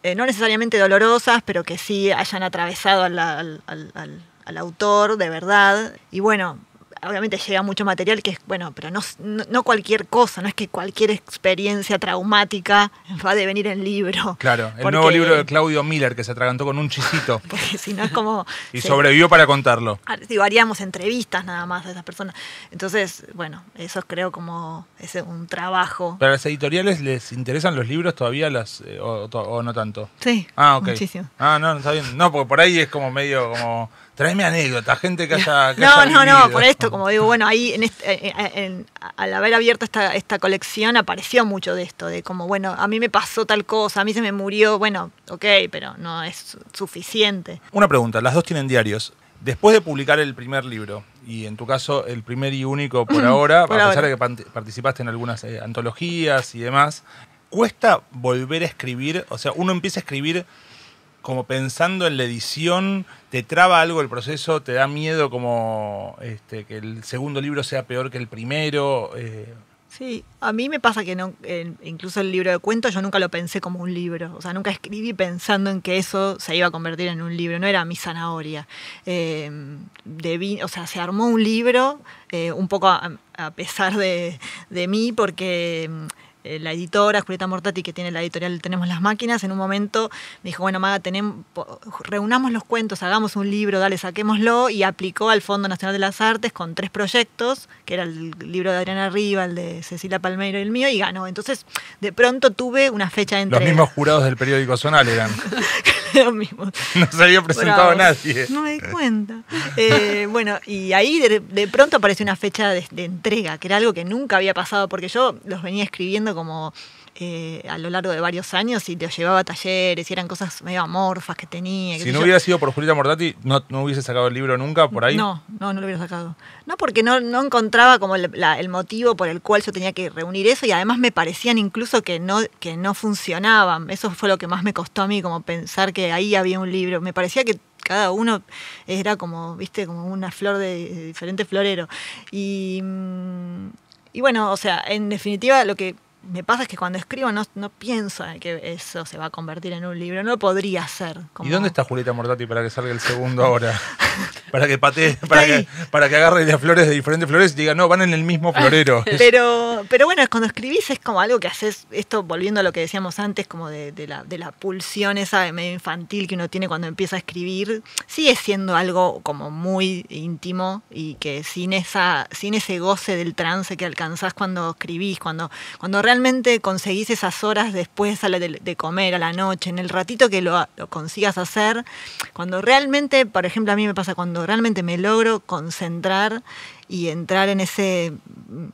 eh, no necesariamente dolorosas, pero que sí hayan atravesado al, al autor de verdad. Y bueno, obviamente llega mucho material que es, bueno, pero no, no, cualquier cosa, no es que cualquier experiencia traumática va a devenir en libro. Claro, el nuevo libro de Claudio Miller que se atragantó con un chisito. Porque si no es como... y sobrevivió para contarlo. Digo, ah, haríamos entrevistas nada más a esas personas. Entonces, bueno, eso creo como es un trabajo. ¿Pero a las editoriales les interesan los libros todavía las eh, o, no tanto? Sí, ah, muchísimo. Ah, no, está bien. No, porque por ahí es como medio como Traeme anécdotas, gente que haya. no, no, no, por esto, como digo, bueno, ahí en este, eh, eh, eh, al haber abierto esta, colección apareció mucho de esto, de como, bueno, a mí me pasó tal cosa, a mí se me murió, bueno, ok, pero no es suficiente. Una pregunta, las dos tienen diarios. Después de publicar el primer libro, y en tu caso el primer y único por ahora, para a pesar de que participaste en algunas antologías y demás, ¿cuesta volver a escribir? O sea, uno empieza a escribir como pensando en la edición? ¿Te traba algo el proceso? ¿Te da miedo como este, que el segundo libro sea peor que el primero? Eh. Sí, a mí me pasa que no, incluso el libro de cuentos yo nunca lo pensé como un libro, o sea, nunca escribí pensando en que eso se iba a convertir en un libro, no era mi zanahoria. Em, o sea, se armó un libro eh, un poco a, pesar de, mí porque em, eh, la editora, Julieta Mortati, que tiene la editorial Tenemos las Máquinas, en un momento me dijo, bueno, Maga, tenemos, reunamos los cuentos, hagamos un libro, dale, saquémoslo, y aplicó al Fondo Nacional de las Artes con tres proyectos, que era el libro de Adriana Riva, el de Cecilia Palmeiro y el mío, y ganó. Entonces, de pronto tuve una fecha de entrega. Los mismos jurados del periódico Zonal eran. Los mismos. No se había presentado nadie. No me di cuenta. Eh, bueno, y ahí de, pronto apareció una fecha de, de entrega, que era algo que nunca había pasado, porque yo los venía escribiendo como eh, a lo largo de varios años y te llevaba a talleres y eran cosas medio amorfas que tenía. Si no hubiera sido por Julieta Mortati, ¿no, hubiese sacado el libro nunca por ahí? No, no, no lo hubiera sacado. No, porque no, no encontraba como el, motivo por el cual yo tenía que reunir eso y además me parecían incluso que no, que no funcionaban. Eso fue lo que más me costó a mí, como pensar que ahí había un libro. Me parecía que cada uno era como, viste, como una flor de, de diferente florero. Y, mm, y bueno, o sea, en definitiva lo que me pasa es que cuando escribo no, no pienso que eso se va a convertir en un libro, no podría ser. ¿Y dónde está Julieta Mortati para que salga el segundo ahora? para que para que, para que agarre las flores de diferentes flores y diga, no, van en el mismo florero. pero, pero bueno, cuando escribís es como algo que haces, esto volviendo a lo que decíamos antes, como de, la, pulsión esa medio infantil que uno tiene cuando empieza a escribir, sigue siendo algo como muy íntimo y que sin, esa, sin ese goce del trance que alcanzás cuando escribís, cuando, cuando realmente realmente conseguís esas horas después de, comer, a la noche, en el ratito que lo, consigas hacer, cuando realmente, por ejemplo, a mí me pasa cuando realmente me logro concentrar y entrar en ese mm,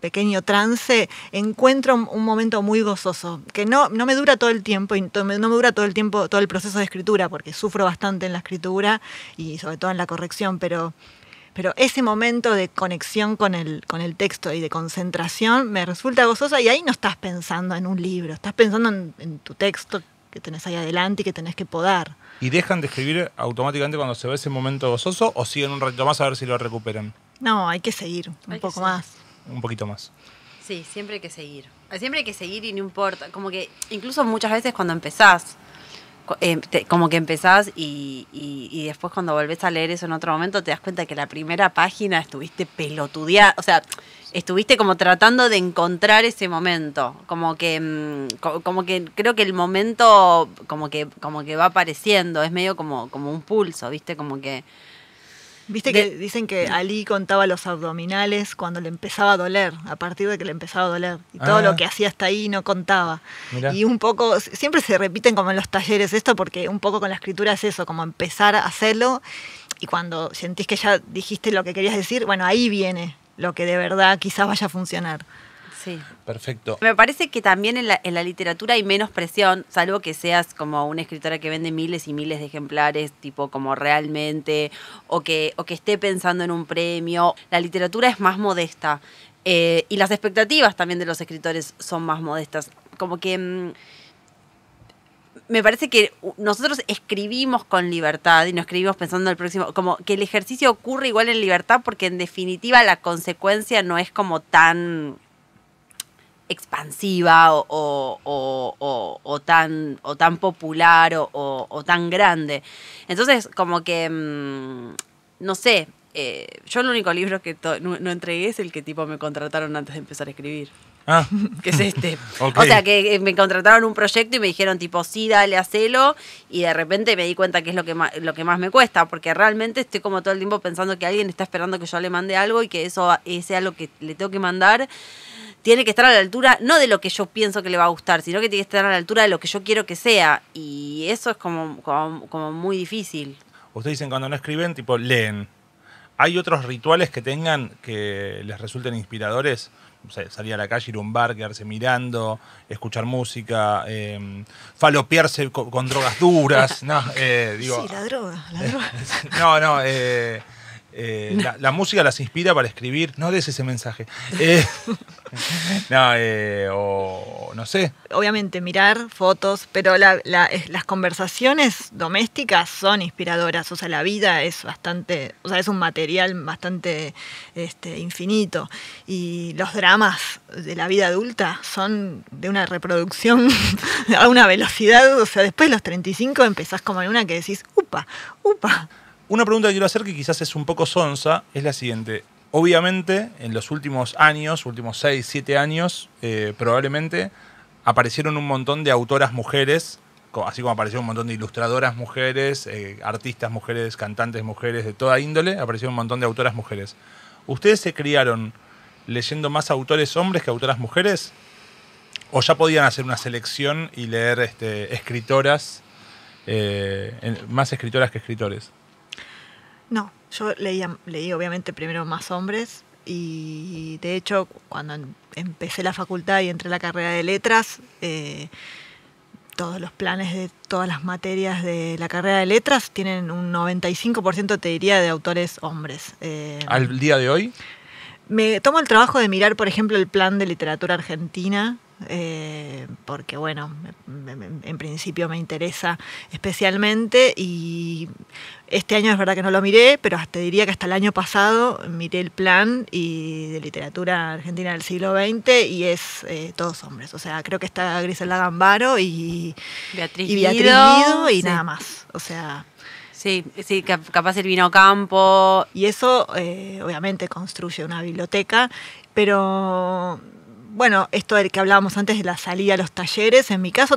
pequeño trance, encuentro un momento muy gozoso, que no, no me dura todo el tiempo, no me dura todo el tiempo todo el proceso de escritura, porque sufro bastante en la escritura y sobre todo en la corrección, pero pero ese momento de conexión con el, con el texto y de concentración me resulta gozosa y ahí no estás pensando en un libro, estás pensando en, tu texto que tenés ahí adelante y que tenés que podar. ¿Y dejan de escribir automáticamente cuando se ve ese momento gozoso o siguen un rato más a ver si lo recuperan? No, hay que seguir un poco más. Un poquito más. Sí, siempre hay que seguir. Siempre hay que seguir y no importa. Como que incluso muchas veces cuando empezás, eh, como que empezás y, y, después cuando volvés a leer eso en otro momento te das cuenta que la primera página estuviste pelotudeada, o sea, estuviste como tratando de encontrar ese momento, como que mm, como que creo que el momento como que como que va apareciendo, es medio como como un pulso, ¿viste? Como que Viste que dicen que Ali contaba los abdominales cuando le empezaba a doler, a partir de que le empezaba a doler. Y todo lo ah. que hacía hasta ahí no contaba. Y un poco, siempre se repiten como en los talleres esto, porque un poco con la escritura es eso, como empezar a hacerlo. Y cuando sentís que ya dijiste lo que querías decir, bueno, ahí viene lo que de verdad quizás vaya a funcionar. Sí. Perfecto. Me parece que también en la, literatura hay menos presión, salvo que seas como una escritora que vende miles y miles de ejemplares, tipo como realmente, o que, o que esté pensando en un premio. La literatura es más modesta. Eh, y las expectativas también de los escritores son más modestas. Como que mm, me parece que nosotros escribimos con libertad y no escribimos pensando en el próximo, como que el ejercicio ocurre igual en libertad porque en definitiva la consecuencia no es como tan expansiva o, tan, o tan popular o, tan grande. Entonces, como que, mm, no sé, eh, yo el único libro que no, entregué es el que tipo me contrataron antes de empezar a escribir. Ah. que es este. O sea, que eh, me contrataron un proyecto y me dijeron tipo, sí, dale, hacelo. Y de repente me di cuenta que es lo que, lo que más me cuesta, porque realmente estoy como todo el tiempo pensando que alguien está esperando que yo le mande algo y que eso eh, sea lo que le tengo que mandar tiene que estar a la altura, no de lo que yo pienso que le va a gustar, sino que tiene que estar a la altura de lo que yo quiero que sea. Y eso es como, como, muy difícil. Ustedes dicen cuando no escriben, tipo, leen. ¿Hay otros rituales que tengan que les resulten inspiradores? salir a la calle, ir a un bar, quedarse mirando, escuchar música, em, falopearse con, drogas duras. no, eh, sí, la droga, la eh, droga. no, no, eh, eh, la, música las inspira para escribir. No des ese mensaje. Eh, no, eh, o no sé. Obviamente, mirar fotos, pero las conversaciones domésticas son inspiradoras. O sea, la vida es bastante. O sea, es un material bastante este, infinito. Y los dramas de la vida adulta son de una reproducción a una velocidad. O sea, después de los 35 empezás como en una que decís, upa, upa. Una pregunta que quiero hacer que quizás es un poco sonsa es la siguiente. Obviamente, en los últimos años, últimos 6, 7 años, eh, probablemente aparecieron un montón de autoras mujeres, así como aparecieron un montón de ilustradoras mujeres, eh, artistas mujeres, cantantes mujeres, de toda índole, aparecieron un montón de autoras mujeres. ¿Ustedes se criaron leyendo más autores hombres que autoras mujeres? ¿O ya podían hacer una selección y leer este, escritoras, eh, más escritoras que escritores? No, yo leía, leí obviamente primero más hombres y de hecho cuando em-, empecé la facultad y entré a la carrera de letras, eh, todos los planes de todas las materias de la carrera de letras tienen un 95% te diría de autores hombres. Eh. ¿Al día de hoy? Me tomo el trabajo de mirar, por ejemplo, el plan de literatura argentina eh, porque bueno, en principio me interesa especialmente y este año es verdad que no lo miré, pero te diría que hasta el año pasado miré el plan y de literatura argentina del siglo XX y es eh, todos hombres, o sea, creo que está Griselda Gambaro y Beatriz, y, y nada más, o sea... Sí, sí, capaz el vino campo. Y eso eh, obviamente construye una biblioteca, pero bueno, esto del que hablábamos antes de la salida a los talleres, en mi caso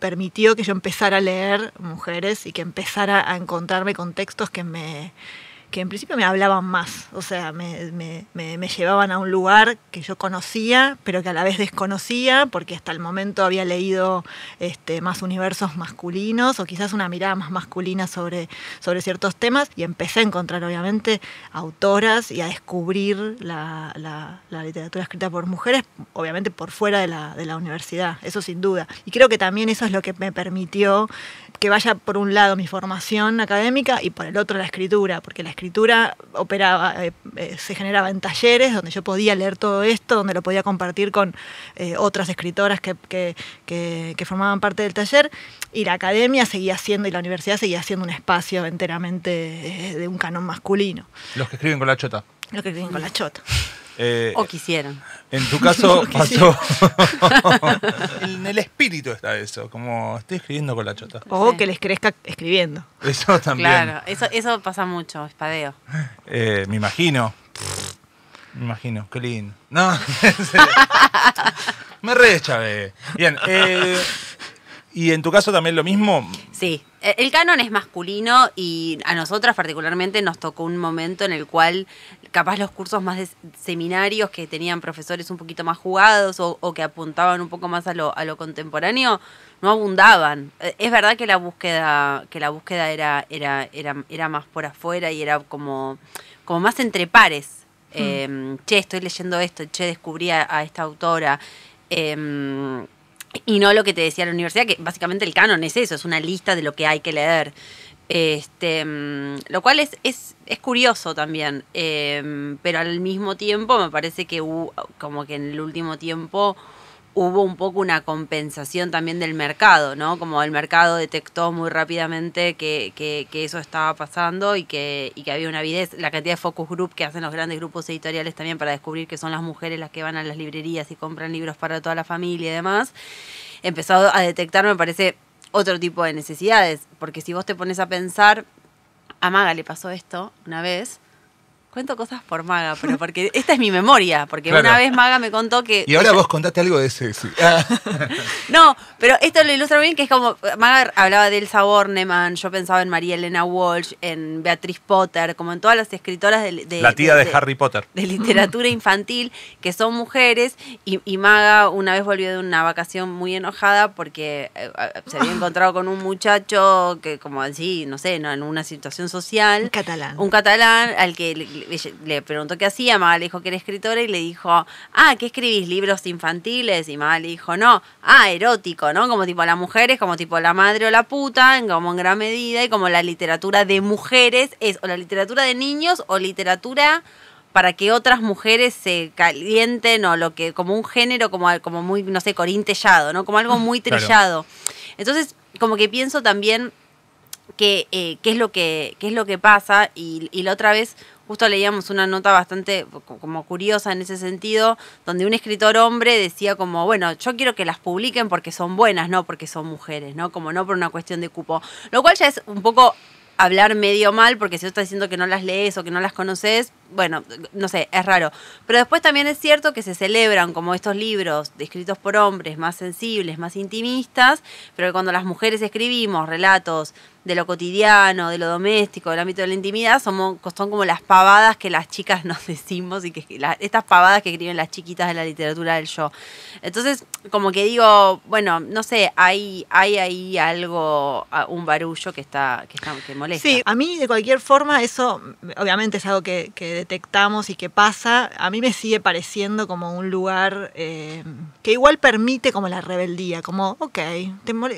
permitió que yo empezara a leer mujeres y que empezara a encontrarme con textos que me, que en principio me hablaban más, o sea, me, llevaban a un lugar que yo conocía, pero que a la vez desconocía, porque hasta el momento había leído este, más universos masculinos o quizás una mirada más masculina sobre, sobre ciertos temas, y empecé a encontrar obviamente autoras y a descubrir la, literatura escrita por mujeres, obviamente por fuera de la, de la universidad, eso sin duda. Y creo que también eso es lo que me permitió que vaya por un lado mi formación académica y por el otro la escritura, porque la escritura escritura operaba, eh, eh, se generaba en talleres donde yo podía leer todo esto, donde lo podía compartir con eh, otras escritoras que, formaban parte del taller. Y la academia seguía siendo, y la universidad seguía siendo un espacio enteramente de un canon masculino. Los que escriben con la chota. Lo que creen con la chota. Eh, o quisieron En tu caso pasó. en el espíritu está eso, como estoy escribiendo con la chota. O que les crezca escribiendo. Eso también. Claro, eso, eso pasa mucho, espadeo. Eh, me imagino. Me imagino, qué lindo. No, me re Bien, eh, ¿Y en tu caso también lo mismo? Sí, eh, el canon es masculino y a nosotras particularmente nos tocó un momento en el cual capaz los cursos más de seminarios que tenían profesores un poquito más jugados o, que apuntaban un poco más a lo, a lo, contemporáneo no abundaban. Eh, es verdad que la búsqueda, que la búsqueda era, era, era, era más por afuera y era como, como más entre pares. Hmm. Em, che, estoy leyendo esto, che, descubrí a, esta autora. Em, y no lo que te decía la universidad, que básicamente el canon es eso, es una lista de lo que hay que leer. Este, mm, lo cual es, es, curioso también, eh, pero al mismo tiempo me parece que hubo, como que en el último tiempo hubo un poco una compensación también del mercado, ¿no? Como el mercado detectó muy rápidamente que, eso estaba pasando y que, y que había una avidez. La cantidad de focus group que hacen los grandes grupos editoriales también para descubrir que son las mujeres las que van a las librerías y compran libros para toda la familia y demás, empezó a detectar, me parece, otro tipo de necesidades. Porque si vos te pones a pensar, a Maga le pasó esto una vez, Cuento cosas por Maga, pero porque esta es mi memoria, porque una vez Maga me contó que... Y ahora vos contaste algo de ese. Ah. no, pero esto lo ilustra bien, que es como, Maga hablaba de Elsa Borneman, yo pensaba en María Elena Walsh, en Beatriz Potter, como en todas las escritoras de... la tía de, Harry Potter. De literatura infantil, que son mujeres, y, Maga una vez volvió de una vacación muy enojada porque eh, se había encontrado con un muchacho que como así, no sé, en una situación social. Un catalán. Un catalán al que le preguntó qué hacía, mamá le dijo que era escritora y le dijo, ah, ¿qué escribís? ¿Libros infantiles? Y mamá le dijo, no, ah, erótico, ¿no? Como tipo las mujeres, como tipo la madre o la puta, como en gran medida, y como la literatura de mujeres es o la literatura de niños o literatura para que otras mujeres se calienten o lo que como un género como como muy no sé corintellado no como algo muy trillado entonces como que pienso también que eh, qué es lo que es lo que pasa y la otra vez Justo leíamos una nota bastante como curiosa en ese sentido, donde un escritor hombre decía como, bueno, yo quiero que las publiquen porque son buenas, no porque son mujeres, ¿no? Como no por una cuestión de cupo. Lo cual ya es un poco hablar medio mal, porque si vos estás diciendo que no las lees o que no las conoces, bueno, no sé, es raro. Pero después también es cierto que se celebran como estos libros escritos por hombres más sensibles, más intimistas, pero cuando las mujeres escribimos relatos de lo cotidiano, de lo doméstico, del ámbito de la intimidad, somos, son como las pavadas que las chicas nos decimos y que estas pavadas que escriben las chiquitas de la literatura del yo. Entonces, como que digo, bueno, no sé, hay, hay ahí algo, un barullo que está, que molesta. Sí, a mí de cualquier forma eso obviamente es algo que detectamos y qué pasa, a mí me sigue pareciendo como un lugar eh, que igual permite como la rebeldía, como, ok,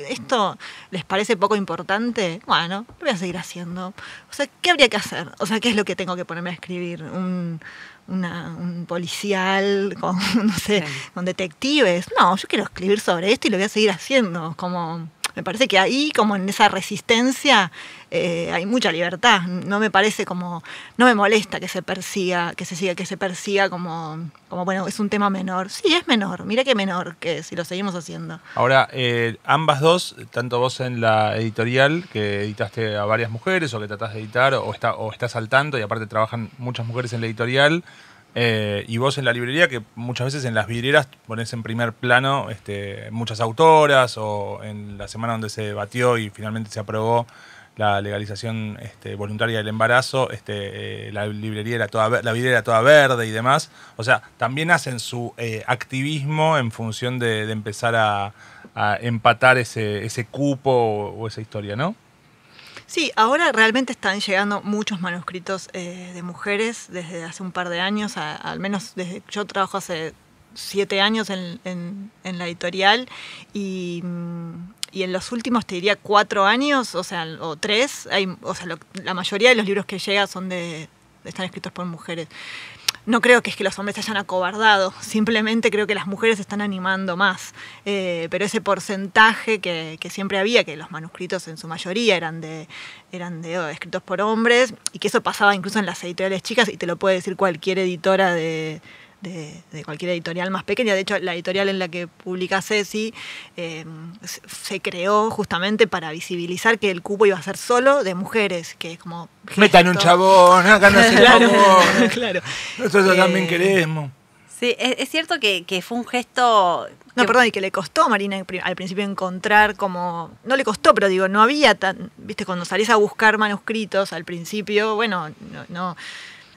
¿esto les parece poco importante? Bueno, lo voy a seguir haciendo. O sea, ¿qué habría que hacer? O sea, ¿qué es lo que tengo que ponerme a escribir? Un, un policial con, con detectives. No, yo quiero escribir sobre esto y lo voy a seguir haciendo, como... Me parece que ahí, como en esa resistencia, eh, hay mucha libertad. No me parece como, no me molesta que se persiga, que se siga, que se persiga como, como bueno, es un tema menor. Sí, es menor, mira qué menor que es, si lo seguimos haciendo. Ahora, eh, ambas dos, tanto vos en la editorial, que editaste a varias mujeres o que tratás de editar, o, está, o estás al tanto, y aparte trabajan muchas mujeres en la editorial, eh, y vos en la librería, que muchas veces en las vidrieras pones en primer plano este, muchas autoras, o en la semana donde se batió y finalmente se aprobó la legalización este, voluntaria del embarazo, este, eh, la librería era toda, la vidriera toda verde y demás. O sea, también hacen su eh, activismo en función de, empezar a, empatar ese, cupo o, o esa historia, ¿no? Sí, ahora realmente están llegando muchos manuscritos eh, de mujeres desde hace un par de años, al menos desde yo trabajo hace siete años en, la editorial y, en los últimos te diría cuatro años, o sea, o tres, la mayoría de los libros que llegan son de están escritos por mujeres no creo que es que los hombres se hayan acobardado, simplemente creo que las mujeres se están animando más. Eh, pero ese porcentaje que, siempre había, que los manuscritos en su mayoría eran de, oh, escritos por hombres, y que eso pasaba incluso en las editoriales chicas, y te lo puede decir cualquier editora de de, cualquier editorial más pequeña. De hecho, la editorial en la que publica Ceci em, se creó justamente para visibilizar que el cupo iba a ser solo de mujeres, que es como... Metan un chabón, no claro, claro. Nosotros eh, también queremos. Sí, es, cierto que, fue un gesto no, perdón, y que le costó a Marina al principio encontrar como. No le costó, pero digo, no había tan. Viste, cuando salís a buscar manuscritos al principio, bueno, no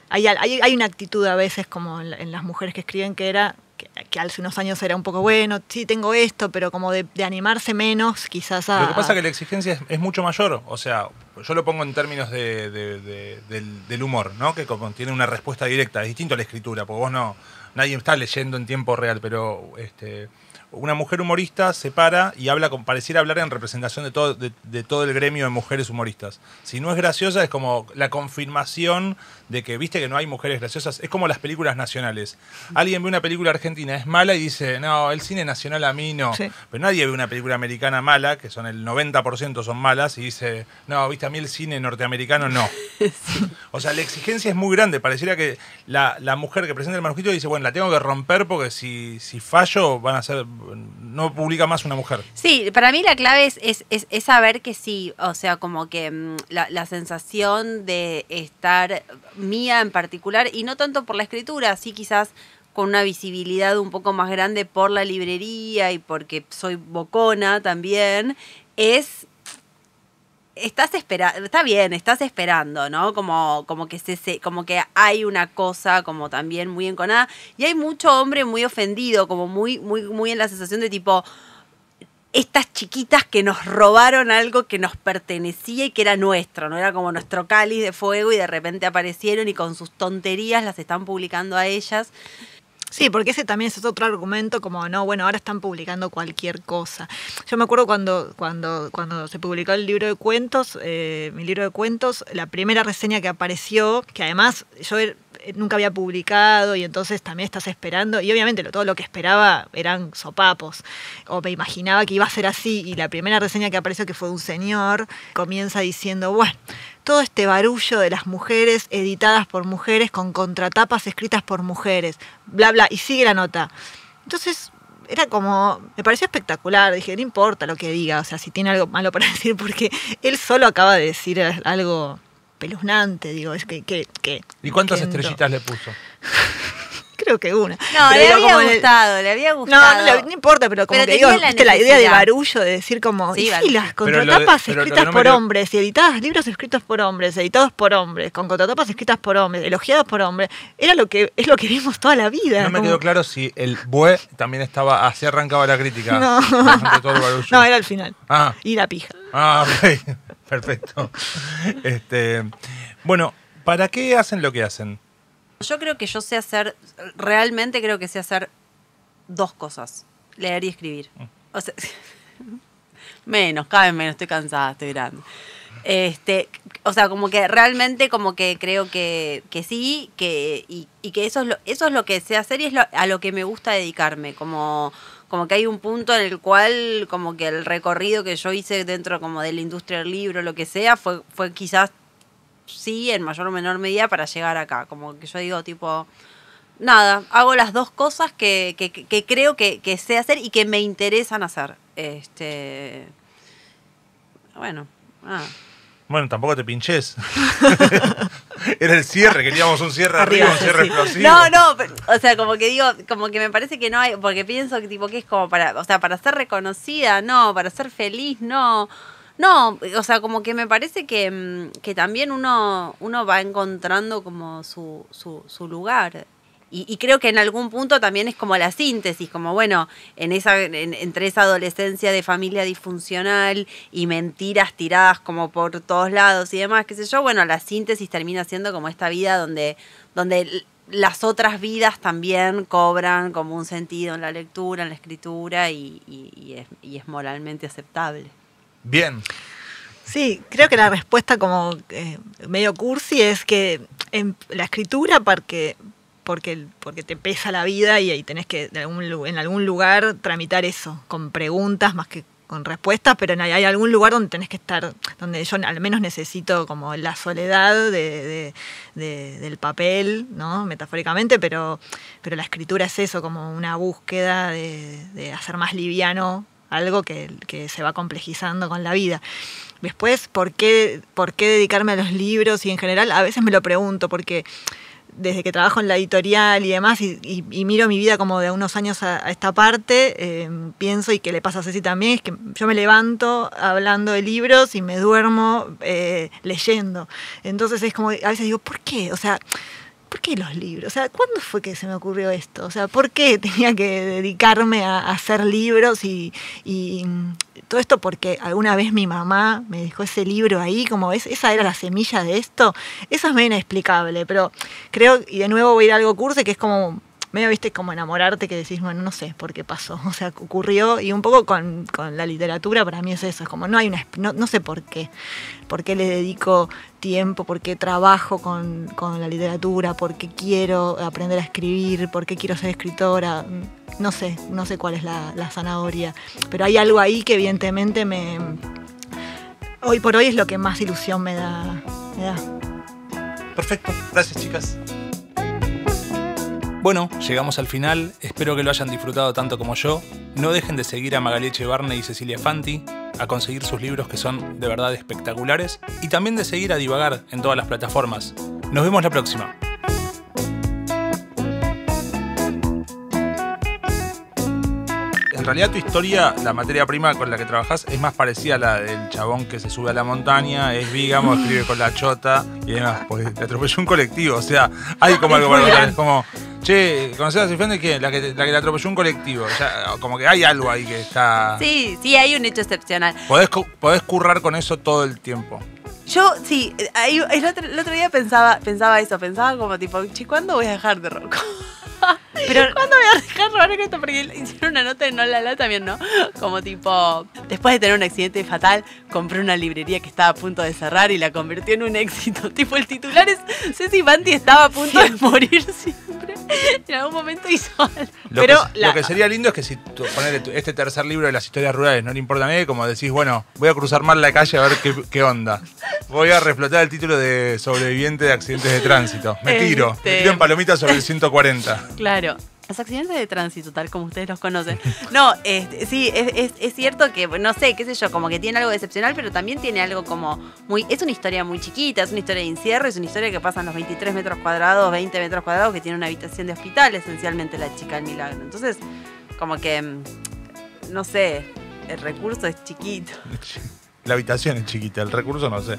hay, hay, hay, una actitud a veces como en, las mujeres que escriben que era que, hace unos años era un poco bueno, sí tengo esto, pero como de, animarse menos quizás a... Lo que pasa es que la exigencia es, mucho mayor, o sea, yo lo pongo en términos de, del, humor, ¿no? Que como tiene una respuesta directa, es distinto a la escritura, porque vos no, nadie está leyendo en tiempo real, pero este, una mujer humorista se para y habla, con, pareciera hablar en representación de todo, de, todo el gremio de mujeres humoristas. Si no es graciosa, es como la confirmación de que, viste, que no hay mujeres graciosas. Es como las películas nacionales. Alguien ve una película argentina, es mala y dice, no, el cine nacional a mí no. Pero nadie ve una película americana mala, que son el 90% son malas, y dice, no, viste, a mí el cine norteamericano no. O sea, la exigencia es muy grande. Pareciera que la, mujer que presenta el manuscrito dice, bueno, la tengo que romper porque si, si fallo van a ser no publica más una mujer. Sí, para mí la clave es, es, saber que sí, o sea, como que mm, la, la, sensación de estar mía en particular, y no tanto por la escritura, sí quizás con una visibilidad un poco más grande por la librería y porque soy bocona también, es estás esperando, está bien, estás esperando, ¿no? Como, como, que se, como que hay una cosa como también muy enconada. Y hay mucho hombre muy ofendido, como muy, muy, muy en la sensación de tipo, estas chiquitas que nos robaron algo que nos pertenecía y que era nuestro, ¿no? Era como nuestro cáliz de fuego y de repente aparecieron y con sus tonterías las están publicando a ellas. Sí, porque ese también es otro argumento como, no, bueno, ahora están publicando cualquier cosa. Yo me acuerdo cuando, cuando, cuando se publicó el libro de cuentos, eh, mi libro de cuentos, la primera reseña que apareció, que además yo er, eh, nunca había publicado y entonces también estás esperando. Y obviamente todo lo que esperaba eran sopapos. O me imaginaba que iba a ser así. Y la primera reseña que apareció, que fue un señor, comienza diciendo, bueno, todo este barullo de las mujeres editadas por mujeres con contratapas escritas por mujeres, bla, bla, y sigue la nota. Entonces, era como, me pareció espectacular, dije, no importa lo que diga, o sea, si tiene algo malo para decir, porque él solo acaba de decir algo peluznante, digo, es que... ¿Y cuántas estrellitas le puso? que una. No, le había gustado, le había gustado. No, no, importa, pero como que digo, la, la idea de barullo de decir como sí, las contratapas escritas por hombres y editadas, libros escritos por hombres, editados por hombres, con contratapas escritas por hombres, elogiados por hombres, era lo que, es lo que vimos toda la vida. No me quedó claro si el bue también estaba, así arrancaba la crítica. No, era el final. Ah. Y la pija. Ah, Perfecto. Este, bueno, ¿para qué hacen lo que hacen? Yo creo que yo sé hacer, realmente creo que sé hacer dos cosas, leer y escribir. Mm. O sea, menos, cada menos, estoy cansada, estoy grande. Este, o sea, como que realmente como que creo que, que sí, que, y, que eso es, lo, eso es lo que sé hacer y es a lo que me gusta dedicarme, como, como que hay un punto en el cual como que el recorrido que yo hice dentro como de la industria del libro, lo que sea, fue, fue quizás sí, en mayor o menor medida para llegar acá. Como que yo digo, tipo, nada, hago las dos cosas que, que, creo que, sé hacer y que me interesan hacer. Este. Bueno, Bueno, tampoco te pinches. Era el cierre, queríamos un cierre arriba, un cierre explosivo. No, no, o sea, como que digo, como que me parece que no hay, porque pienso que tipo que es como para, o sea, para ser reconocida, no, para ser feliz, no. No, o sea, como que me parece mm, que, también uno, uno va encontrando como su, su, su lugar. Y, creo que en algún punto también es como la síntesis, como bueno, en esa, entre esa adolescencia de familia disfuncional y mentiras tiradas como por todos lados y demás, qué sé yo, bueno, la síntesis termina siendo como esta vida donde, donde las otras vidas también cobran como un sentido en la lectura, en la escritura y, y, es moralmente aceptable. Bien. Sí, creo que la respuesta como eh, medio cursi es que en la escritura, porque, porque, porque te pesa la vida y, ahí tenés que en algún lugar tramitar eso, con preguntas más que con respuestas, pero hay algún lugar donde tenés que estar, donde yo al menos necesito como la soledad del papel, ¿no? Metafóricamente, pero, pero la escritura es eso, como una búsqueda de hacer más liviano algo que, se va complejizando con la vida. Después, ¿por qué, ¿por qué dedicarme a los libros? Y en general, a veces me lo pregunto, porque desde que trabajo en la editorial y demás, y, miro mi vida como de unos años a, esta parte, eh, pienso, y que le pasa a Ceci también, es que yo me levanto hablando de libros y me duermo eh, leyendo. Entonces es como, a veces digo, ¿por qué? O sea, ¿por qué los libros? O sea, ¿cuándo fue que se me ocurrió esto? O sea, ¿por qué tenía que dedicarme a, hacer libros y, mm, todo esto? Porque alguna vez mi mamá me dejó ese libro ahí, como ves, esa era la semilla de esto. Eso es medio inexplicable, pero creo, y de nuevo voy a ir a algo curso que es como medio viste como enamorarte que decís, bueno, no sé por qué pasó, o sea, ocurrió y un poco con, la literatura para mí es eso, es como no hay una, no, no sé por qué, por qué le dedico tiempo, por qué trabajo con, la literatura, por qué quiero aprender a escribir, por qué quiero ser escritora, mm, no sé, no sé cuál es la, la zanahoria, pero hay algo ahí que evidentemente me... Hoy por hoy es lo que más ilusión Me da. Perfecto, gracias chicas. Bueno, llegamos al final, espero que lo hayan disfrutado tanto como yo. No dejen de seguir a Magaleche Barney y Cecilia Fanti, a conseguir sus libros que son de verdad espectaculares, y también de seguir a divagar en todas las plataformas. Nos vemos la próxima. En realidad tu historia, la materia prima con la que trabajás es más parecida a la del chabón que se sube a la montaña, es vígamo, escribe con la chota y demás. Pues te atropelló un colectivo, o sea, hay como algo para contar. Es como, che, conoces a Cifrón de quién? La que, la atropelló un colectivo. como que hay algo ahí que está. Sí, sí, hay un hecho excepcional. podés currar con eso todo el tiempo. Yo, sí, el, otro, día pensaba, pensaba eso, pensaba como tipo, che, ¿cuándo voy a dejar de rock? Pero, ¿Cuándo voy a dejar robar esto? Porque hicieron una nota en No La también, ¿no? Como tipo, después de tener un accidente fatal, compré una librería que estaba a punto de cerrar y la convirtió en un éxito. Tipo, el titular es Ceci Banti estaba a punto de morir siempre. En algún momento hizo algo. Lo, que, lo que sería lindo es que si tú, poner este tercer libro de las historias rurales no le importa a nadie, como decís, bueno, voy a cruzar mal la calle a ver qué, qué onda. Voy a reflotar el título de sobreviviente de accidentes de tránsito. Me tiro. Me este, tiro en palomitas sobre el 140. Claro. Los accidentes de tránsito, tal como ustedes los conocen. No, este, sí, es, cierto que, no sé, qué sé yo, como que tiene algo excepcional, pero también tiene algo como muy. Es una historia muy chiquita, es una historia de encierro, es una historia que pasa en los 23 metros cuadrados, 20 metros cuadrados, que tiene una habitación de hospital, esencialmente la chica del milagro. Entonces, como que. Mm, no sé, el recurso es chiquito. La habitación es chiquita, el recurso no sé.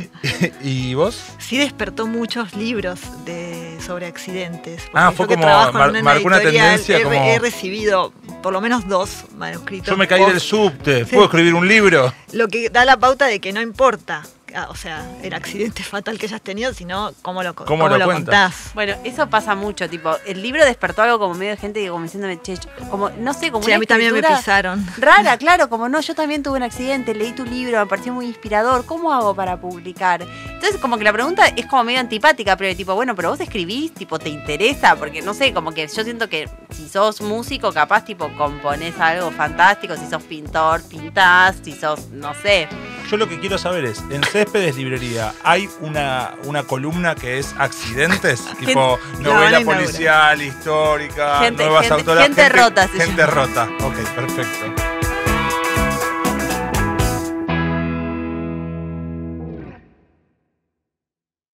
¿Y vos? Sí despertó muchos libros de, sobre accidentes. Ah, fue como, marcó una tendencia he, He recibido por lo menos dos manuscritos. Yo me caí del subte, ¿puedo escribir un libro? Lo que da la pauta de que no importa Ah, o sea, el accidente fatal que hayas tenido, sino cómo lo, ¿Cómo lo, contás. Bueno, eso pasa mucho, tipo, el libro despertó algo como medio de gente que como diciéndome, che, como, no sé, como. Sí, a mí también me pisaron. Rara, claro, como no, yo también tuve un accidente, leí tu libro, me pareció muy inspirador, ¿cómo hago para publicar? Entonces, como que la pregunta es como medio antipática, pero tipo, bueno, pero vos escribís, tipo, ¿te interesa? Porque no sé, como que yo siento que si sos músico, capaz, tipo, componés algo fantástico, si sos pintor, pintás, si sos, no sé. Yo lo que quiero saber es, en Céspedes Librería hay una, una columna que es accidentes, tipo novela policial, histórica, gente, nuevas gente, autoras. Gente, gente rota. Gente rota, ok, perfecto.